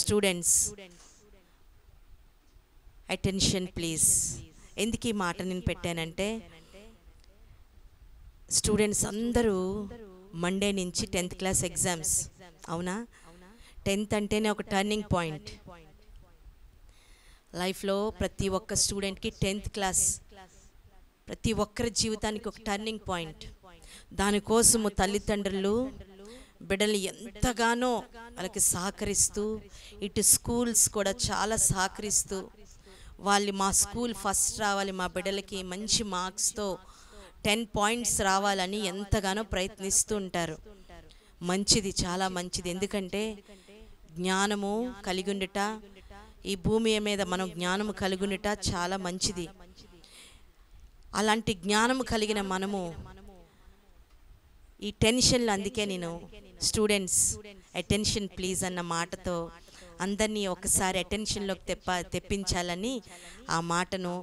students attention please ఎందుకు ఈ మాట నేను పెట్టానంటే స్టూడెంట్స్ అందరూ మండే నుంచి టెన్త్ క్లాస్ ఎగ్జామ్స్ అవునా టెన్త్ అంటేనే ఒక టర్నింగ్ పాయింట్ లైఫ్లో ప్రతి ఒక్క స్టూడెంట్కి టెన్త్ క్లాస్ ప్రతి ఒక్కరి జీవితానికి ఒక టర్నింగ్ పాయింట్ దానికోసము తల్లిదండ్రులు బిడ్డలు ఎంతగానో వాళ్ళకి సహకరిస్తూ ఇటు స్కూల్స్ కూడా చాలా సహకరిస్తూ వాళ్ళు మా స్కూల్ ఫస్ట్ రావాలి మా బిడ్డలకి మంచి మార్క్స్తో టెన్ పాయింట్స్ రావాలని ఎంతగానో ప్రయత్నిస్తూ ఉంటారు మంచిది చాలా మంచిది ఎందుకంటే జ్ఞానము కలిగుండుట ఈ భూమి మీద మనం జ్ఞానము కలిగుండుట చాలా మంచిది అలాంటి జ్ఞానము కలిగిన మనము ఈ టెన్షన్లు అందుకే నేను స్టూడెంట్స్ అటెన్షన్ ప్లీజ్ అన్న మాటతో అందరినీ ఒకసారి అటెన్షన్లోకి తెప్ప తెప్పించాలని ఆ మాటను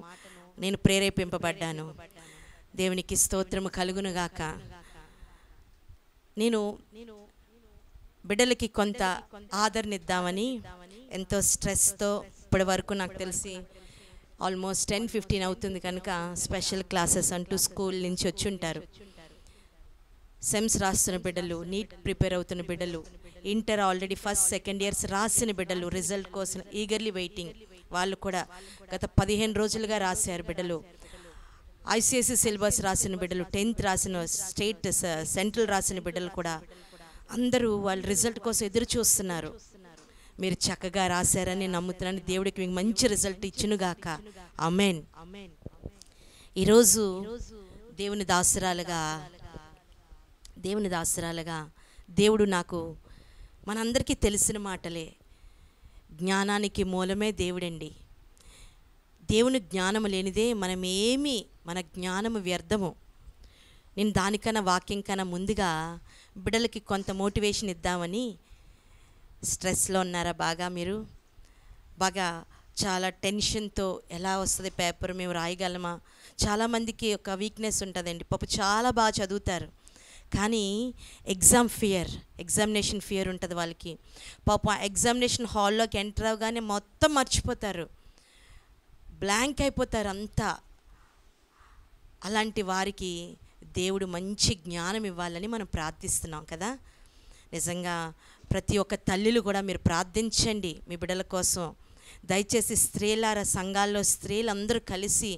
నేను ప్రేరేపింపబడ్డాను దేవునికి స్తోత్రము కలుగునుగాక నేను బిడ్డలకి కొంత ఆదరణిద్దామని ఎంతో స్ట్రెస్తో ఇప్పటి వరకు నాకు తెలిసి ఆల్మోస్ట్ టెన్ ఫిఫ్టీన్ అవుతుంది కనుక స్పెషల్ క్లాసెస్ అంటూ స్కూల్ నుంచి వచ్చి ఉంటారు సెమ్స్ రాస్తున్న బిడ్డలు నీట్ ప్రిపేర్ అవుతున్న బిడ్డలు inter already first second years రాసిన బిడ్డలు రిజల్ట్ కోసం ఈగర్లీ వెయిటింగ్ వాళ్ళు కూడా గత పదిహేను రోజులుగా రాశారు బిడ్డలు ఐసీఎస్ఈ సిలబస్ రాసిన బిడ్డలు టెన్త్ రాసిన స్టేట్ సెంట్రల్ రాసిన బిడ్డలు కూడా అందరూ వాళ్ళు రిజల్ట్ కోసం ఎదురు చూస్తున్నారు మీరు చక్కగా రాశారని నమ్ముతున్నాను దేవుడికి మీకు మంచి రిజల్ట్ ఇచ్చినగాక అమెన్ ఈరోజు దేవుని దాసురాలుగా దేవుని దాసురాలుగా దేవుడు నాకు మనందరికీ తెలిసిన మాటలే జ్ఞానానికి మూలమే దేవుడండి దేవుని జ్ఞానము లేనిదే మనమేమి మన జ్ఞానము వ్యర్థము నేను దానికన్నా వాక్యం కన్నా ముందుగా బిడ్డలకి కొంత మోటివేషన్ ఇద్దామని స్ట్రెస్లో ఉన్నారా బాగా మీరు బాగా చాలా టెన్షన్తో ఎలా వస్తుంది పేపర్ మేము రాయగలమా చాలామందికి ఒక వీక్నెస్ ఉంటుందండి పాప చాలా బాగా చదువుతారు కానీ ఎగ్జామ్ ఫియర్ ఎగ్జామినేషన్ ఫియర్ ఉంటుంది వాళ్ళకి పాపం ఎగ్జామినేషన్ హాల్లోకి ఎంటర్ అవగానే మొత్తం మర్చిపోతారు బ్లాంక్ అయిపోతారు అంతా అలాంటి వారికి దేవుడు మంచి జ్ఞానం ఇవ్వాలని మనం ప్రార్థిస్తున్నాం కదా నిజంగా ప్రతి ఒక్క తల్లిలు కూడా మీరు ప్రార్థించండి మీ బిడ్డల కోసం దయచేసి స్త్రీలార సంఘాల్లో స్త్రీలందరూ కలిసి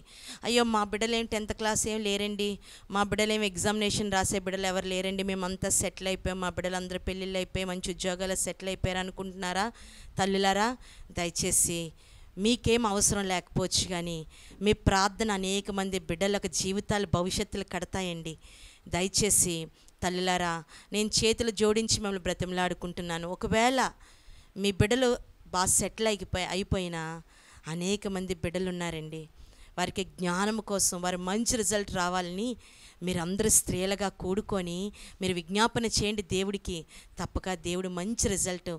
అయ్యో మా బిడ్డలేం టెన్త్ క్లాస్ ఏం లేరండి మా బిడ్డలేం ఎగ్జామినేషన్ రాసే బిడ్డలు ఎవరు లేరండి మేమంతా సెటిల్ అయిపోయాం మా బిడ్డలందరూ పెళ్ళిళ్ళు అయిపోయి మంచి ఉద్యోగాలు సెటిల్ అయిపోయారు అనుకుంటున్నారా తల్లులారా దయచేసి మీకేం అవసరం లేకపోవచ్చు కానీ మీ ప్రార్థన అనేక మంది బిడ్డలకు జీవితాలు భవిష్యత్తులు కడతాయండి దయచేసి తల్లిలారా నేను చేతులు జోడించి మిమ్మల్ని బ్రతిమలాడుకుంటున్నాను ఒకవేళ మీ బిడ్డలు బాగా సెటిల్ అయిపోయి అయిపోయిన అనేక మంది బిడ్డలు ఉన్నారండి వారికి జ్ఞానం కోసం వారి మంచి రిజల్ట్ రావాలని మీరందరూ స్త్రీలుగా కూడుకొని మీరు విజ్ఞాపన చేయండి దేవుడికి తప్పక దేవుడు మంచి రిజల్ట్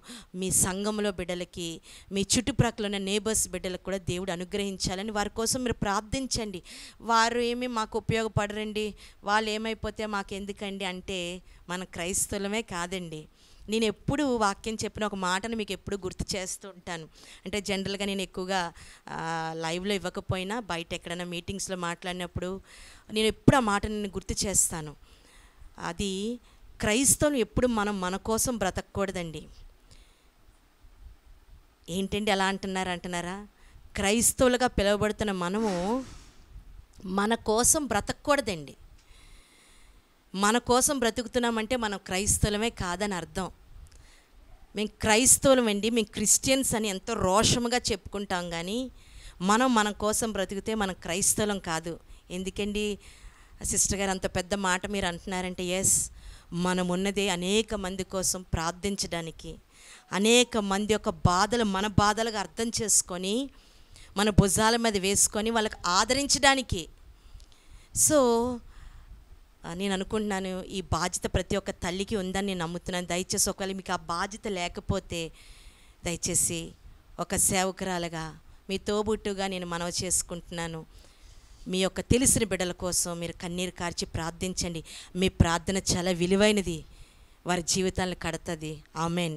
మీ సంఘంలో బిడ్డలకి మీ చుట్టుప్రక్కల ఉన్న నేబర్స్ బిడ్డలకు కూడా దేవుడు అనుగ్రహించాలని వారి కోసం మీరు ప్రార్థించండి వారు ఏమి మాకు ఉపయోగపడరండి వాళ్ళు ఏమైపోతే మాకు ఎందుకండి అంటే మన క్రైస్తవులమే కాదండి నేను ఎప్పుడు వాక్యం చెప్పిన ఒక మాటను మీకు ఎప్పుడు గుర్తు చేస్తూ ఉంటాను అంటే జనరల్గా నేను ఎక్కువగా లైవ్లో ఇవ్వకపోయినా బయట ఎక్కడైనా మీటింగ్స్లో మాట్లాడినప్పుడు నేను ఎప్పుడు ఆ మాటను నేను గుర్తు చేస్తాను అది క్రైస్తవులు ఎప్పుడు మనం మన కోసం బ్రతకూడదండి ఏంటండి ఎలా అంటున్నారు అంటున్నారా క్రైస్తవులుగా పిలువబడుతున్న మనము మన కోసం బ్రతకూడదండి మన కోసం బ్రతుకుతున్నామంటే మనం క్రైస్తవులమే కాదని అర్థం మేము క్రైస్తవులమండి మేము క్రిస్టియన్స్ అని ఎంతో రోషముగా చెప్పుకుంటాం కానీ మనం మన కోసం బ్రతికితే మనం క్రైస్తవులం కాదు ఎందుకండి సిస్టర్ గారు అంత పెద్ద మాట మీరు అంటున్నారంటే ఎస్ మనం ఉన్నదే అనేక మంది కోసం ప్రార్థించడానికి అనేక మంది యొక్క బాధలు మన బాధలుగా అర్థం చేసుకొని మన భుజాల మీద వేసుకొని వాళ్ళకి ఆదరించడానికి సో నేను అనుకుంటున్నాను ఈ బాధ్యత ప్రతి ఒక్క తల్లికి ఉందని నేను నమ్ముతున్నాను దయచేసి ఒకవేళ మీకు ఆ బాధ్యత లేకపోతే దయచేసి ఒక సేవకురాలుగా మీ తోబుట్టుగా నేను మనవ చేసుకుంటున్నాను మీ యొక్క తెలిసిన బిడ్డల కోసం మీరు కన్నీరు కార్చి ప్రార్థించండి మీ ప్రార్థన చాలా విలువైనది వారి జీవితాలను కడుతుంది ఆమెన్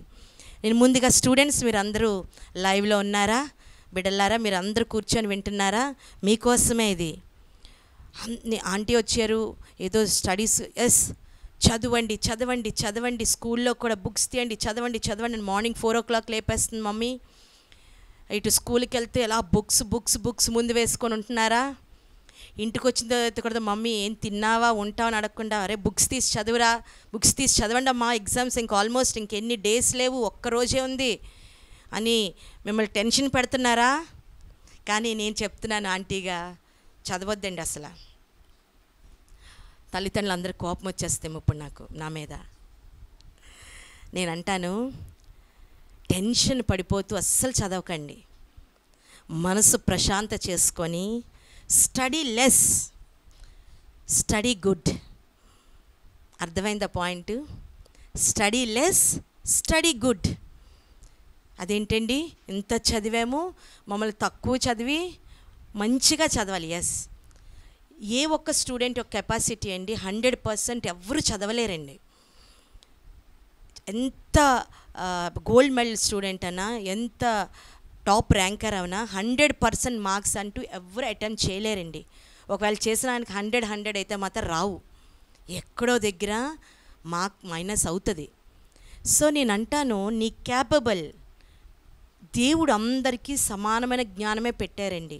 నేను ముందుగా స్టూడెంట్స్ మీరందరూ లైవ్లో ఉన్నారా బిడ్డలారా మీరు అందరూ కూర్చొని వింటున్నారా మీకోసమే ఇది ఆంటీ వచ్చారు ఏదో స్టడీస్ ఎస్ చదవండి చదవండి చదవండి స్కూల్లో కూడా బుక్స్ తీయండి చదవండి చదవండి మార్నింగ్ ఫోర్ ఓ క్లాక్ లేపేస్తుంది మమ్మీ ఇటు స్కూల్కి వెళ్తే ఎలా బుక్స్ బుక్స్ బుక్స్ ముందు వేసుకొని ఉంటున్నారా ఇంటికి వచ్చిన తర్వాత కూడా మమ్మీ ఏం తిన్నావా ఉంటావా అని అడగకుండా అరే బుక్స్ తీసి చదువురా బుక్స్ తీసి చదవండి అమ్మా ఎగ్జామ్స్ ఇంక ఆల్మోస్ట్ ఇంకెన్ని డేస్ లేవు ఒక్కరోజే ఉంది అని మిమ్మల్ని టెన్షన్ పెడుతున్నారా కానీ నేను చెప్తున్నాను ఆంటీగా చదవద్దండి అసలు తల్లిదండ్రులందరూ కోపం వచ్చేస్తే ఇప్పుడు నాకు నా మీద నేను అంటాను టెన్షన్ పడిపోతూ అస్సలు చదవకండి మనసు ప్రశాంత చేసుకొని స్టడీ లెస్ స్టడీ గుడ్ అర్థమైంద point study less study good అదేంటండి ఇంత చదివాము మమ్మల్ని తక్కువ చదివి మంచిగా చదవాలి ఎస్ ఏ ఒక్క స్టూడెంట్ యొక్క కెపాసిటీ అండి హండ్రెడ్ పర్సెంట్ ఎవరు చదవలేరండి ఎంత గోల్డ్ మెడల్ స్టూడెంట్ అన్నా ఎంత టాప్ ర్యాంకర్ అవునా హండ్రెడ్ పర్సెంట్ మార్క్స్ అంటూ ఎవరు అటెంప్ట్ చేయలేరండి ఒకవేళ చేసిన ఆయనకి హండ్రెడ్ హండ్రెడ్ అయితే మాత్రం రావు ఎక్కడో దగ్గర మార్క్ మైనస్ అవుతుంది సో నేను అంటాను నీ క్యాపబుల్ దేవుడు అందరికీ సమానమైన జ్ఞానమే పెట్టారండి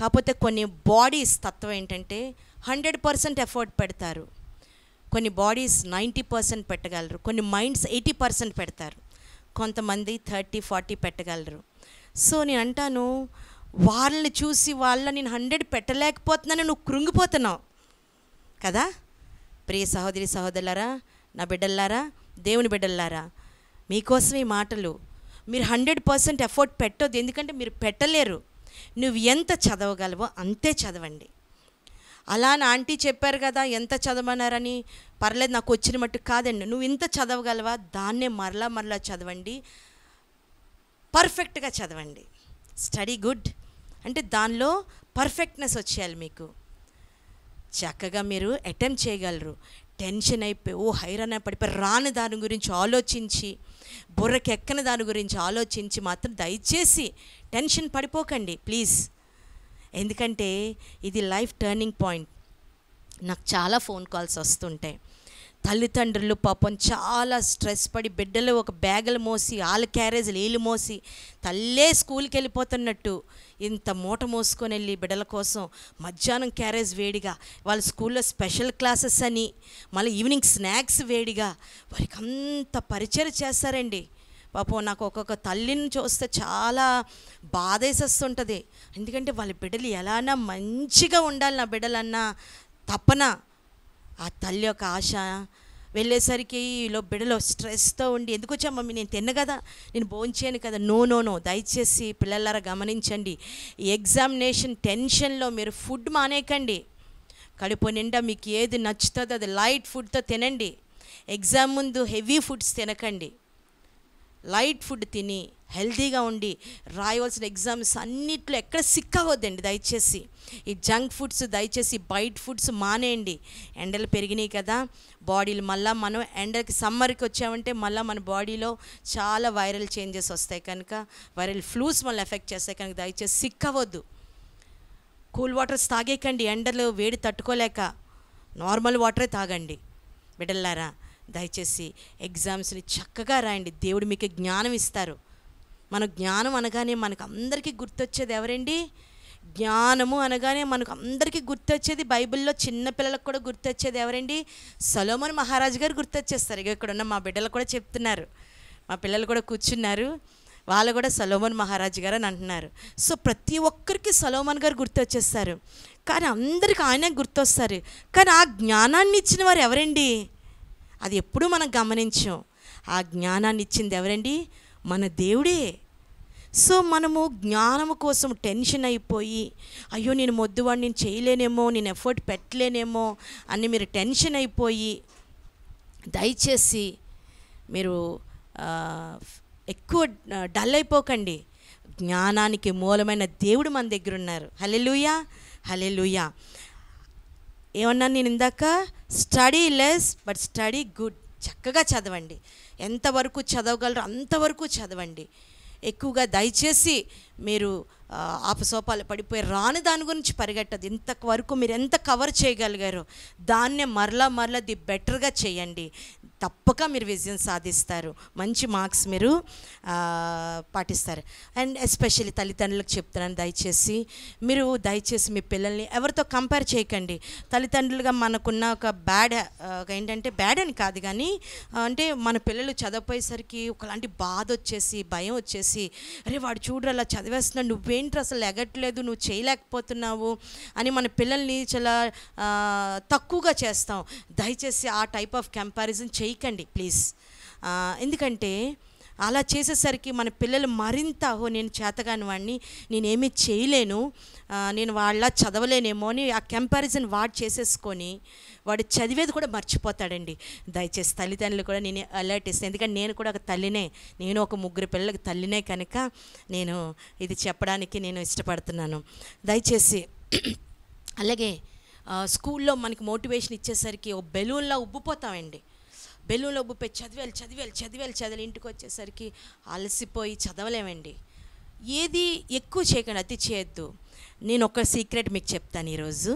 కాకపోతే కొన్ని బాడీస్ తత్వం ఏంటంటే హండ్రెడ్ పర్సెంట్ ఎఫర్ట్ పెడతారు కొన్ని బాడీస్ నైంటీ పర్సెంట్ పెట్టగలరు కొన్ని మైండ్స్ ఎయిటీ పర్సెంట్ పెడతారు కొంతమంది థర్టీ ఫార్టీ పెట్టగలరు సో నేను అంటాను వాళ్ళని చూసి వాళ్ళ నేను హండ్రెడ్ పెట్టలేకపోతున్నాను నువ్వు కృంగిపోతున్నావు కదా ప్రియ సహోదరి సహోదరులారా నా బిడ్డల్లారా దేవుని బిడ్డల్లారా మీకోసం ఈ మాటలు మీరు హండ్రెడ్ పర్సెంట్ ఎఫర్ట్ పెట్టొద్దు ఎందుకంటే మీరు పెట్టలేరు నువ్వు ఎంత చదవగలవో అంతే చదవండి అలా నా ఆంటీ చెప్పారు కదా ఎంత చదవమన్నారని పర్లేదు నాకు వచ్చిన మట్టు కాదండి నువ్వు ఇంత చదవగలవా దాన్నే మరలా మరలా చదవండి పర్ఫెక్ట్గా చదవండి స్టడీ గుడ్ అంటే దానిలో పర్ఫెక్ట్నెస్ వచ్చేయాలి మీకు చక్కగా మీరు అటెంప్ట్ చేయగలరు టెన్షన్ అయిపోయి ఓ హైరాన్ పడిపోయి రాని దాని గురించి ఆలోచించి బుర్రకెక్కని దాని గురించి ఆలోచించి మాత్రం దయచేసి టెన్షన్ పడిపోకండి ప్లీజ్ ఎందుకంటే ఇది లైఫ్ టర్నింగ్ పాయింట్ నాకు చాలా ఫోన్ కాల్స్ వస్తుంటాయి తల్లిదండ్రులు పాపం చాలా స్ట్రెస్ పడి బిడ్డలు ఒక బ్యాగులు మోసి వాళ్ళ క్యారేజీలు వీళ్ళు మోసి తల్లే స్కూల్కి వెళ్ళిపోతున్నట్టు ఇంత మూట మోసుకొని వెళ్ళి బిడ్డల కోసం మధ్యాహ్నం క్యారేజ్ వేడిగా వాళ్ళ స్కూల్లో స్పెషల్ క్లాసెస్ అని మళ్ళీ ఈవినింగ్ స్నాక్స్ వేడిగా వారికి అంత పరిచయం చేస్తారండి పాపం నాకు ఒక్కొక్క తల్లిని చూస్తే చాలా బాధేసేస్తుంటుంది ఎందుకంటే వాళ్ళ బిడ్డలు ఎలానా మంచిగా ఉండాలి నా బిడ్డలన్న తపన ఆ తల్లి యొక్క ఆశ వెళ్ళేసరికి ఈలో బిడలో స్ట్రెస్తో ఉండి ఎందుకు వచ్చా మమ్మీ నేను తిన్న కదా నేను భోంచేయను కదా నో నో నో దయచేసి పిల్లలరా గమనించండి ఎగ్జామినేషన్ టెన్షన్లో మీరు ఫుడ్ మానేకండి కడుపు నిండా మీకు ఏది నచ్చుతుందో అది లైట్ ఫుడ్తో తినండి ఎగ్జామ్ ముందు హెవీ ఫుడ్స్ తినకండి లైట్ ఫుడ్ తిని హెల్తీగా ఉండి రాయవలసిన ఎగ్జామ్స్ అన్నిట్లో ఎక్కడ సిక్కవద్దండి దయచేసి ఈ జంక్ ఫుడ్స్ దయచేసి బయట ఫుడ్స్ మానేయండి ఎండలు పెరిగినాయి కదా బాడీలు మళ్ళీ మనం ఎండకి సమ్మర్కి వచ్చామంటే మళ్ళీ మన బాడీలో చాలా వైరల్ చేంజెస్ వస్తాయి కనుక వైరల్ ఫ్లూస్ మళ్ళీ ఎఫెక్ట్ చేస్తాయి కనుక దయచేసి సిక్కవద్దు కూల్ వాటర్స్ తాగేకండి ఎండలు వేడి తట్టుకోలేక నార్మల్ వాటరే తాగండి బిడ్డల్లారా దయచేసి ఎగ్జామ్స్ని చక్కగా రాయండి దేవుడు మీకు జ్ఞానం ఇస్తారు మన జ్ఞానం అనగానే మనకు అందరికీ గుర్తొచ్చేది ఎవరండి జ్ఞానము అనగానే మనకు అందరికీ గుర్తొచ్చేది బైబిల్లో చిన్నపిల్లలకు కూడా గుర్తొచ్చేది ఎవరండి సలోమన్ మహారాజు గారు గుర్తొచ్చేస్తారు ఇక ఇక్కడ ఉన్న మా బిడ్డలు కూడా చెప్తున్నారు మా పిల్లలు కూడా కూర్చున్నారు వాళ్ళు కూడా సలోమన్ మహారాజు గారు అని అంటున్నారు సో ప్రతి ఒక్కరికి సలోమన్ గారు గుర్తొచ్చేస్తారు కానీ అందరికి ఆయన గుర్తొస్తారు కానీ ఆ జ్ఞానాన్ని ఇచ్చిన వారు ఎవరండి అది ఎప్పుడూ మనం గమనించాం ఆ జ్ఞానాన్ని ఇచ్చింది ఎవరండి మన దేవుడే సో మనము జ్ఞానం కోసం టెన్షన్ అయిపోయి అయ్యో నేను మొద్దువాడు నేను చేయలేనేమో నేను ఎఫర్ట్ పెట్టలేనేమో అని మీరు టెన్షన్ అయిపోయి దయచేసి మీరు ఎక్కువ డల్ అయిపోకండి జ్ఞానానికి మూలమైన దేవుడు మన దగ్గర ఉన్నారు హలెలుయా హలెలుయా ఏమన్నా నేను ఇందాక study less but study good చక్కగా చదవండి ఎంతవరకు చదవగలరు అంతవరకు చదవండి ఎక్కువగా దయచేసి మీరు ఆపసోపాలు పడిపోయి రాని దాని గురించి పరిగెట్టదు ఇంతవరకు మీరు ఎంత కవర్ చేయగలిగారో దాన్నే మరలా మరలా ది బెటర్గా చేయండి తప్పక మీరు విజయం సాధిస్తారు మంచి మార్క్స్ మీరు పాటిస్తారు అండ్ ఎస్పెషల్లీ తల్లిదండ్రులకు చెప్తున్నాను దయచేసి మీరు దయచేసి మీ పిల్లల్ని ఎవరితో కంపేర్ చేయకండి తల్లిదండ్రులుగా మనకున్న ఒక బ్యాడ్ ఏంటంటే బ్యాడ్ అని కాదు కానీ అంటే మన పిల్లలు చదవపోయేసరికి ఒకలాంటి బాధ వచ్చేసి భయం వచ్చేసి అరే వాడు చూడరు అలా చదివేస్తున్నావు నువ్వేంటి అసలు ఎగట్లేదు నువ్వు చేయలేకపోతున్నావు అని మన పిల్లల్ని చాలా తక్కువగా చేస్తాం దయచేసి ఆ టైప్ ఆఫ్ కంపారిజన్ చే చేయకండి ప్లీజ్ ఎందుకంటే అలా చేసేసరికి మన పిల్లలు మరింత అహో నేను చేతగాని వాడిని నేనేమీ చేయలేను నేను వాళ్ళ చదవలేనేమో అని ఆ కంపారిజన్ వాడు చేసేసుకొని వాడు చదివేది కూడా మర్చిపోతాడండి దయచేసి తల్లిదండ్రులు కూడా నేను అలర్ట్ ఇస్తాను ఎందుకంటే నేను కూడా ఒక తల్లినే నేను ఒక ముగ్గురు పిల్లలకు తల్లినే కనుక నేను ఇది చెప్పడానికి నేను ఇష్టపడుతున్నాను దయచేసి అలాగే స్కూల్లో మనకి మోటివేషన్ ఇచ్చేసరికి ఓ బెలూన్లా ఉబ్బిపోతామండి బెలూన్లో బుప్పే చదివేలు చదివేలు చదివేలు చదివేలు ఇంటికి వచ్చేసరికి అలసిపోయి చదవలేమండి ఏది ఎక్కువ చేయకండి అతి చేయొద్దు నేను ఒక సీక్రెట్ మీకు చెప్తాను ఈరోజు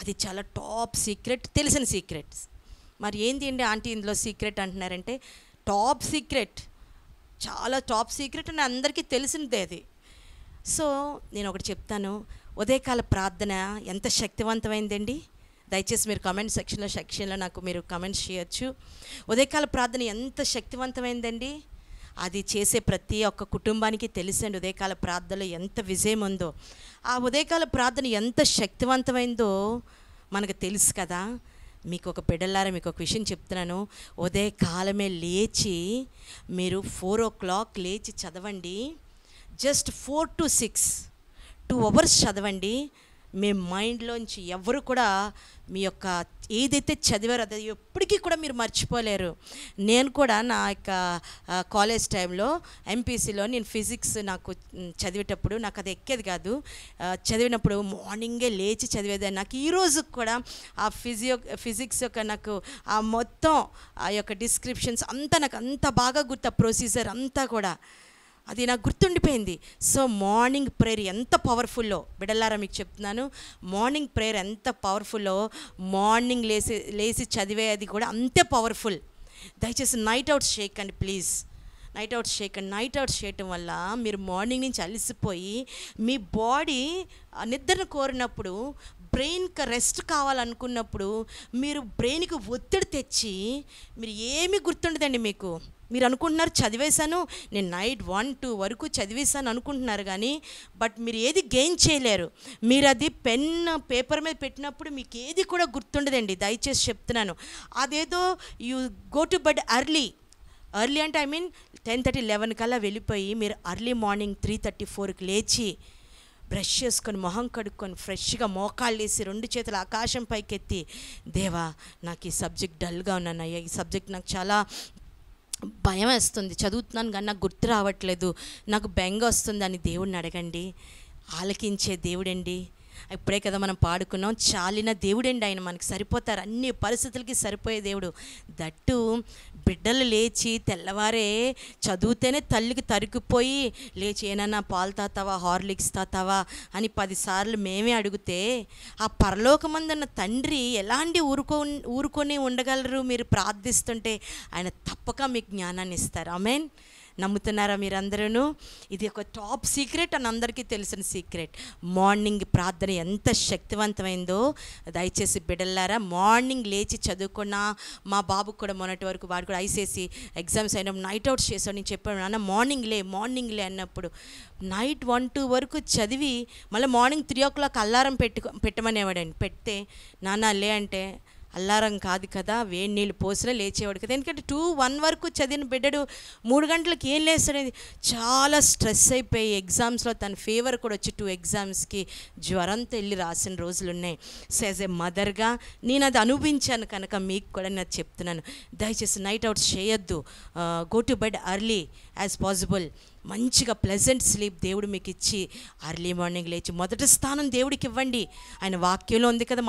అది చాలా టాప్ సీక్రెట్ తెలిసిన సీక్రెట్స్ మరి ఏంటి అండి ఆంటీ ఇందులో సీక్రెట్ అంటున్నారంటే టాప్ సీక్రెట్ చాలా టాప్ సీక్రెట్ అని అందరికీ తెలిసినదే అది సో నేను ఒకటి చెప్తాను ఉదయకాల ప్రార్థన ఎంత శక్తివంతమైందండి దయచేసి మీరు కమెంట్ సెక్షన్లో సెక్షన్లో నాకు మీరు కమెంట్స్ చేయొచ్చు ఉదయకాల ప్రార్థన ఎంత శక్తివంతమైందండి అది చేసే ప్రతి ఒక్క కుటుంబానికి తెలిసండి ఉదయకాల ప్రార్థనలో ఎంత విజయం ఉందో ఆ ఉదయకాల ప్రార్థన ఎంత శక్తివంతమైందో మనకు తెలుసు కదా మీకు ఒక బిడ్డలారా మీకు ఒక విషయం చెప్తున్నాను ఉదయకాలమే లేచి మీరు ఫోర్ ఓ క్లాక్ లేచి చదవండి just four to six two hours చదవండి మీ మైండ్లోంచి ఎవరు కూడా మీ యొక్క ఏదైతే చదివారో అది ఎప్పటికీ కూడా మీరు మర్చిపోలేరు నేను కూడా నా యొక్క కాలేజ్ టైంలో ఎంపీసీలో నేను ఫిజిక్స్ నాకు చదివేటప్పుడు నాకు అది ఎక్కేది కాదు చదివినప్పుడు మార్నింగే లేచి చదివేదాన్ని నాకు ఈరోజు కూడా ఆ ఫిజియో ఫిజిక్స్ యొక్క నాకు ఆ మొత్తం ఆ యొక్క డిస్క్రిప్షన్స్ అంతా నాకు అంత బాగా గుర్తు ప్రొసీజర్ అంతా కూడా అది నాకు గుర్తుండిపోయింది సో మార్నింగ్ ప్రేయర్ ఎంత పవర్ఫుల్లో బిడల్లారా మీకు చెప్తున్నాను మార్నింగ్ ప్రేయర్ ఎంత పవర్ఫుల్లో మార్నింగ్ లేసి లేచి చదివేది కూడా అంతే పవర్ఫుల్ దయచేసి నైట్ అవుట్ చేయకండి ప్లీజ్ నైట్ అవుట్ చేయకండి నైట్ అవుట్ చేయటం వల్ల మీరు మార్నింగ్ నుంచి అలసిపోయి మీ బాడీ నిద్రను కోరినప్పుడు బ్రెయిన్కి రెస్ట్ కావాలనుకున్నప్పుడు మీరు బ్రెయిన్కి ఒత్తిడి తెచ్చి మీరు ఏమీ గుర్తుండదండి మీకు మీరు అనుకుంటున్నారు చదివేశాను నేను నైట్ వన్ టూ వరకు చదివేశాను అనుకుంటున్నారు కానీ బట్ మీరు ఏది గెయిన్ చేయలేరు మీరు అది పెన్ పేపర్ మీద పెట్టినప్పుడు మీకు ఏది కూడా గుర్తుండదండి దయచేసి చెప్తున్నాను అదేదో you go to bed early early అంటే I mean ten thirty eleven కల్లా వెళ్ళిపోయి మీరు అర్లీ మార్నింగ్ త్రీ థర్టీ ఫోర్కి లేచి బ్రష్ చేసుకొని మొహం కడుక్కొని ఫ్రెష్గా మోకాళ్ళు వేసి రెండు చేతులు ఆకాశం పైకెత్తి దేవా నాకు ఈ సబ్జెక్ట్ డల్గా ఉన్నానయ్యా ఈ సబ్జెక్ట్ నాకు చాలా భయం వేస్తుంది చదువుతున్నాను కానీ నాకు గుర్తు రావట్లేదు నాకు బెంగ వస్తుంది అని దేవుడిని అడగండి ఆలకించే దేవుడండి ఇప్పుడే కదా మనం పాడుకున్నాం చాలిన దేవుడండి ఆయన మనకు సరిపోతారు అన్ని పరిస్థితులకి సరిపోయే దేవుడు దట్టు బిడ్డలు లేచి తెల్లవారే చదివితేనే తల్లికి తరికిపోయి లేచి ఏనన్నా పాలు తాతావా హార్లిక్స్ తాతావా అని పదిసార్లు మేమే అడిగితే ఆ పరలోకమందున్న తండ్రి ఎలాంటి ఊరుకో ఊరుకొని ఉండగలరు మీరు ప్రార్థిస్తుంటే ఆయన తప్పక మీకు జ్ఞానాన్ని ఇస్తారు ఐ మీన్ నమ్ముతున్నారా మీరందరూ ఇది ఒక టాప్ సీక్రెట్ అని అందరికీ తెలిసిన సీక్రెట్ మార్నింగ్ ప్రార్థన ఎంత శక్తివంతమైందో దయచేసి బిడల్లారా మార్నింగ్ లేచి చదువుకున్న మా బాబుకు కూడా మొన్నటి వరకు వాడు కూడా ఐసేసి ఎగ్జామ్స్ అయినప్పుడు నైట్ అవుట్ చేసాడు నేను చెప్పాను నాన్న మార్నింగ్ లే మార్నింగ్ లే అన్నప్పుడు నైట్ వన్ టూ వరకు చదివి మళ్ళీ morning three o'clock alarm పెట్టు పెట్టమనేవాడండి పెడితే నాన్న లే అంటే అల్లారం కాదు కదా వేడి నీళ్ళు పోసినా లేచేవాడు కదా ఎందుకంటే టూ వన్ వరకు చదివిన బిడ్డడు మూడు గంటలకు ఏం లేస్తాడని చాలా స్ట్రెస్ అయిపోయి ఎగ్జామ్స్లో తన ఫీవర్ కూడా వచ్చి టూ ఎగ్జామ్స్కి జ్వరంతో వెళ్ళి రాసిన రోజులు ఉన్నాయి సో యాజ్ ఏ మదర్గా నేను అది అనుభవించాను కనుక మీకు కూడా నేను చెప్తున్నాను దయచేసి నైట్ అవుట్స్ చేయొద్దు go to bed early as possible మంచిగా ప్లెజెంట్ స్లీప్ దేవుడు మీకు ఇచ్చి అర్లీ మార్నింగ్ లేచి మొదటి స్థానం దేవుడికి ఇవ్వండి ఆయన వాక్యంలో ఉంది కదా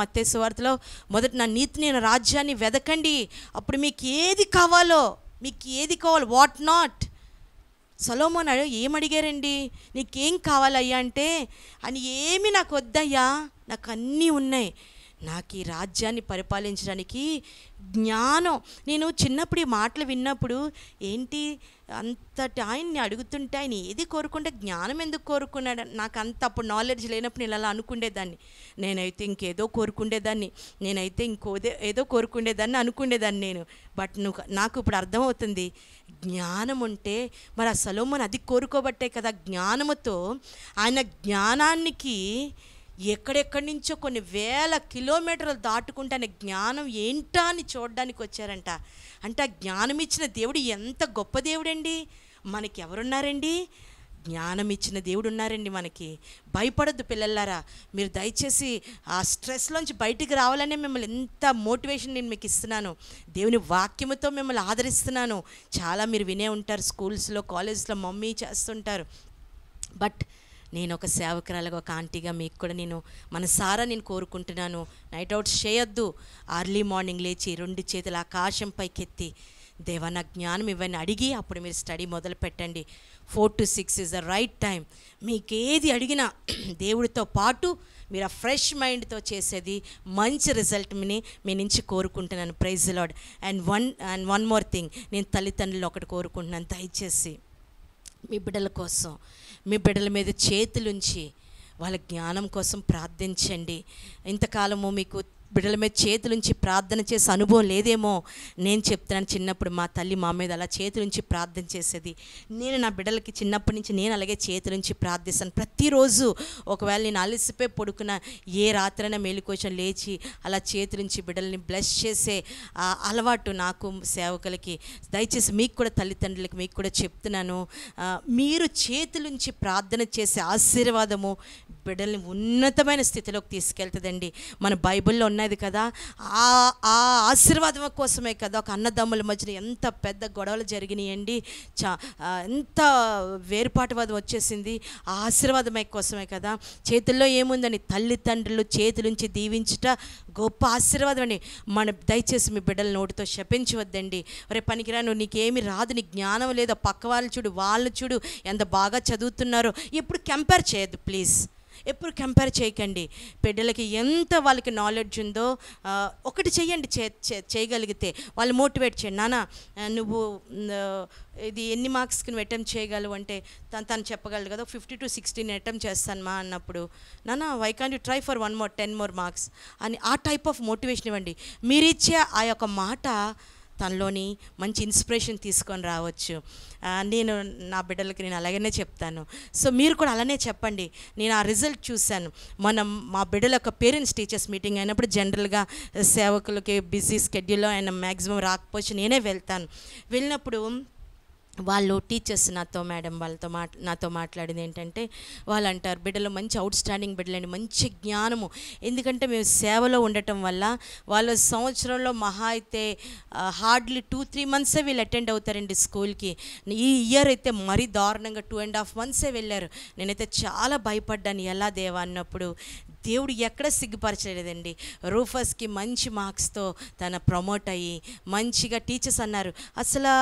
వార్తలో మొదట నా నీతి నేను రాజ్యాన్ని వెదకండి అప్పుడు మీకు ఏది కావాలో మీకు ఏది కావాలో వాట్ నాట్ సలోమోన్ ఏం అడిగారండి నీకేం కావాలయ్యా అంటే అని ఏమి నాకు వద్దయ్యా నాకు అన్నీ ఉన్నాయి నాకు ఈ రాజ్యాన్ని పరిపాలించడానికి జ్ఞానం నేను చిన్నప్పుడు ఈ మాటలు విన్నప్పుడు ఏంటి అంతటి ఆయన్ని అడుగుతుంటే ఆయన ఏది కోరుకుంటే జ్ఞానం ఎందుకు కోరుకున్నాడు నాకు అంత అప్పుడు నాలెడ్జ్ లేనప్పుడు నేను అలా అనుకునేదాన్ని నేనైతే ఇంకేదో కోరుకునేదాన్ని నేనైతే ఇంకోదే ఏదో కోరుకునేదాన్ని అనుకునేదాన్ని నేను బట్ నువ్వు నాకు ఇప్పుడు అర్థమవుతుంది జ్ఞానం ఉంటే మరి ఆ సలోమన్ అది కోరుకోబట్టే కదా జ్ఞానముతో ఆయన జ్ఞానానికి ఎక్కడెక్కడి నుంచో కొన్ని వేల కిలోమీటర్లు దాటుకుంటానే జ్ఞానం ఏంటా అని చూడడానికి వచ్చారంట అంటే ఆ జ్ఞానం ఇచ్చిన దేవుడు ఎంత గొప్ప దేవుడండి మనకి ఎవరున్నారండి జ్ఞానం ఇచ్చిన దేవుడు ఉన్నారండి మనకి భయపడద్దు పిల్లలారా మీరు దయచేసి ఆ స్ట్రెస్లోంచి బయటికి రావాలనే మిమ్మల్ని ఎంత మోటివేషన్ నేను మీకు ఇస్తున్నాను దేవుని వాక్యముతో మిమ్మల్ని ఆదరిస్తున్నాను చాలా మీరు వినే ఉంటారు స్కూల్స్లో కాలేజ్లో మమ్మీ చేస్తుంటారు బట్ నేను ఒక సేవకురాలుగా ఒక ఆంటీగా మీకు కూడా నేను మనసారా నేను కోరుకుంటున్నాను నైట్ అవుట్ చేయొద్దు అర్లీ మార్నింగ్ లేచి రెండు చేతులు ఆకాశం పైకెత్తి దేవా నా జ్ఞానం ఇవన్నీ అడిగి అప్పుడు మీరు స్టడీ మొదలు పెట్టండి four to six is the right time మీకు ఏది అడిగినా దేవుడితో పాటు మీరు ఆ ఫ్రెష్ మైండ్తో చేసేది మంచి రిజల్ట్ని మీ నుంచి కోరుకుంటున్నాను praise lord and one and one more thing నేను తల్లిదండ్రులు ఒకటి కోరుకుంటున్నాను దయచేసి మీ బిడ్డల కోసం మీ బిడ్డల మీద చేతులుంచి వాళ్ళ జ్ఞానం కోసం ప్రార్థించండి ఇంతకాలము మీకు బిడ్డల మీద చేతులుంచి ప్రార్థన చేసే అనుభవం లేదేమో నేను చెప్తున్నాను చిన్నప్పుడు మా తల్లి మా మీద అలా చేతులుంచి ప్రార్థన చేసేది నేను నా బిడ్డలకి చిన్నప్పటి నుంచి నేను అలాగే చేతులుంచి ప్రార్థిస్తాను ప్రతిరోజు ఒకవేళ నేను అలసిపోయి పొడుకున ఏ రాత్రైనా మేలుకొచ్చిన లేచి అలా చేతులుంచి బిడ్డల్ని బ్లెస్ చేసే అలవాటు నాకు సేవకులకి దయచేసి మీకు కూడా తల్లిదండ్రులకి మీకు కూడా చెప్తున్నాను మీరు చేతులుంచి ప్రార్థన చేసే ఆశీర్వాదము బిడ్డల్ని ఉన్నతమైన స్థితిలోకి తీసుకెళ్తుందండి మన బైబిల్లో ఉన్నది కదా ఆ ఆ ఆశీర్వాదం కోసమే కదా ఒక అన్నదమ్ముల మధ్యన ఎంత పెద్ద గొడవలు జరిగినాయండి చా ఎంత వేరుపాటువాదం వచ్చేసింది ఆ ఆశీర్వాదమే కోసమే కదా చేతుల్లో ఏముందని తల్లిదండ్రులు చేతులుంచి దీవించుట గొప్ప ఆశీర్వాదం అని మన దయచేసి మీ బిడ్డల నోటితో శపించవద్దండి రే పనికిరాను నీకేమి రాదు నీ జ్ఞానం లేదా పక్క వాళ్ళు చూడు వాళ్ళు చూడు ఎంత బాగా చదువుతున్నారో ఇప్పుడు కంపేర్ చేయొద్దు ప్లీజ్ ఎప్పుడు కంపేర్ చేయకండి బిడ్డలకి ఎంత వాళ్ళకి నాలెడ్జ్ ఉందో ఒకటి చేయండి చేయగలిగితే వాళ్ళు మోటివేట్ చేయండి నాన్న నువ్వు ఇది ఎన్ని మార్క్స్కి నువ్వు అటెంప్ట్ చేయగలవు అంటే తను తను చెప్పగలదు కదా ఫిఫ్టీ టు సిక్స్టీన్ అటెంప్ట్ చేస్తాను మా అన్నప్పుడు నాన్న why can you try for one more ten more marks అని ఆ టైప్ ఆఫ్ మోటివేషన్ ఇవ్వండి మీరిచ్చే ఆ యొక్క మాట తనలోని మంచి ఇన్స్పిరేషన్ తీసుకొని రావచ్చు నేను నా బిడ్డలకి నేను అలాగనే చెప్తాను సో మీరు కూడా అలానే చెప్పండి నేను ఆ రిజల్ట్ చూశాను మనం మా బిడ్డల యొక్క పేరెంట్స్ టీచర్స్ మీటింగ్ అయినప్పుడు జనరల్గా సేవకులకి బిజీ స్కెడ్యూల్లో ఆయన మ్యాక్సిమం రాకపోవచ్చు నేనే వెళ్తాను వెళ్ళినప్పుడు వాళ్ళు టీచర్స్ నాతో మేడం వాళ్ళతో మాట్ నాతో మాట్లాడింది ఏంటంటే వాళ్ళు అంటారు బిడ్డలు మంచి అవుట్ స్టాండింగ్ బిడ్డలండి మంచి జ్ఞానము ఎందుకంటే మేము సేవలో ఉండటం వల్ల వాళ్ళు సంవత్సరంలో మహా అయితే హార్డ్లీ టూ త్రీ మంత్సే వీళ్ళు అటెండ్ అవుతారండి స్కూల్కి ఈ ఇయర్ అయితే మరీ దారుణంగా టూ అండ్ హాఫ్ మంత్సే వెళ్ళారు నేనైతే చాలా భయపడ్డాను ఎలా దేవా అన్నప్పుడు దేవుడు ఎక్కడ సిగ్గుపరచలేదండి రూఫస్కి మంచి మార్క్స్తో తన ప్రమోట్ అయ్యి మంచిగా టీచర్స్ అన్నారు అసలు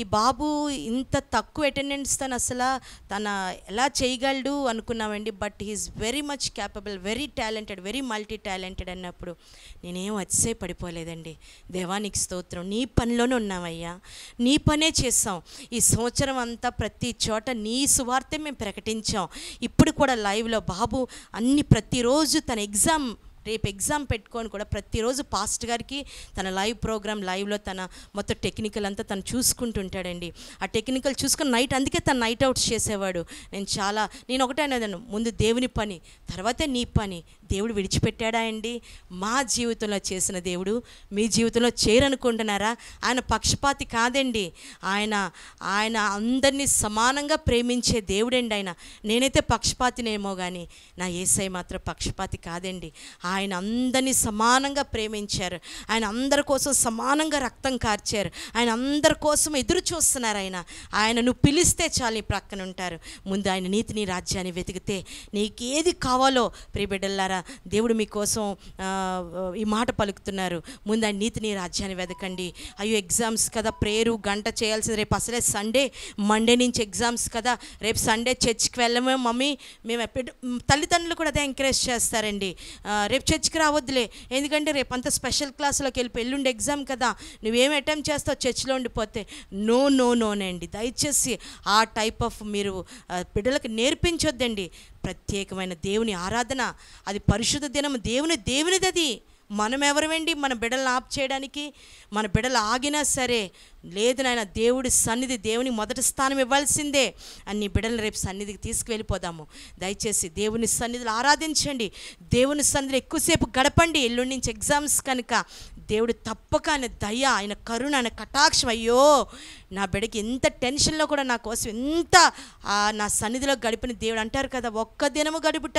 ఈ బాబు ఇంత తక్కువ అటెండెన్స్ తను అసలు తన ఎలా చేయగలడు అనుకున్నామండి but he's very much capable very talented very multi talented అన్నప్పుడు నేనేం వచ్చే పడిపోలేదండి దేవానికి స్తోత్రం నీ పనిలోనే ఉన్నామయ్యా నీ పనే చేసాం ఈ సంవత్సరం అంతా ప్రతి చోట నీ సువార్తే మేము ప్రకటించాం ఇప్పుడు కూడా లైవ్లో బాబు అన్ని ప్రతిరోజు తన ఎగ్జామ్ రేపు ఎగ్జామ్ పెట్టుకొని కూడా ప్రతిరోజు పాస్ట్ గారికి తన లైవ్ ప్రోగ్రామ్ లైవ్లో తన మొత్తం టెక్నికల్ అంతా తను చూసుకుంటుంటాడండి ఆ టెక్నికల్ చూసుకుని నైట్ అందుకే తను నైట్ అవుట్స్ చేసేవాడు నేను చాలా నేను ఒకటే అనేదాను ముందు దేవుని పని తర్వాతే నీ పని దేవుడు విడిచిపెట్టాడా అండి మా జీవితంలో చేసిన దేవుడు మీ జీవితంలో చేరనుకుంటున్నారా ఆయన పక్షపాతి కాదండి ఆయన ఆయన అందరినీ సమానంగా ప్రేమించే దేవుడండి ఆయన నేనైతే పక్షపాతినేమో కానీ నా ఏసై మాత్రం పక్షపాతి కాదండి ఆయన అందరినీ సమానంగా ప్రేమించారు ఆయన అందరి కోసం సమానంగా రక్తం కార్చారు ఆయన అందరి కోసం ఎదురు చూస్తున్నారు ఆయన ఆయన నువ్వు పిలిస్తే చాలు నీ ప్రక్కన ఉంటారు ముందు ఆయన నీతిని రాజ్యాన్ని వెతికితే నీకేది కావాలో ప్రియబిడ్డలారా దేవుడు మీకోసం ఈ మాట పలుకుతున్నారు ముందు ఆ నీతిని రాజ్యాన్ని వెదకండి అయ్యో ఎగ్జామ్స్ కదా ప్రేరు గంట చేయాల్సింది రేపు అసలే సండే మండే నుంచి ఎగ్జామ్స్ కదా రేపు సండే చర్చ్కి వెళ్ళమే మమ్మీ మేము ఎప్పుడు తల్లిదండ్రులు కూడా అదే ఎంకరేజ్ చేస్తారండి రేపు చర్చ్కి రావద్దులే ఎందుకంటే రేపు అంత స్పెషల్ క్లాసులోకి వెళ్ళి పెళ్ళుండి ఎగ్జామ్ కదా నువ్వేం అటెంప్ట్ చేస్తావు చర్చ్లో ఉండిపోతే నో నో నోనే అండి దయచేసి ఆ టైప్ ఆఫ్ మీరు బిడ్డలకు నేర్పించొద్దండి ప్రత్యేకమైన దేవుని ఆరాధన అది పరిశుద్ధ దినం దేవుని దేవునిది అది మనం వెండి మన బిడ్డలను ఆప్ చేయడానికి మన బిడ్డలు ఆగినా సరే లేదు నాయన దేవుడి సన్నిధి దేవుని మొదటి స్థానం ఇవ్వాల్సిందే అని బిడ్డలను రేపు సన్నిధికి తీసుకువెళ్ళిపోదాము దయచేసి దేవుని సన్నిధిలో ఆరాధించండి దేవుని సన్నిధిలో ఎక్కువసేపు గడపండి ఎల్లుండి నుంచి ఎగ్జామ్స్ కనుక దేవుడు తప్పక ఆయన దయ ఆయన కరుణ ఆయన కటాక్షం అయ్యో నా బిడ్డకి ఎంత టెన్షన్లో కూడా నా కోసం ఎంత నా సన్నిధిలో గడిపిన దేవుడు అంటారు కదా ఒక్క దినము గడుపుట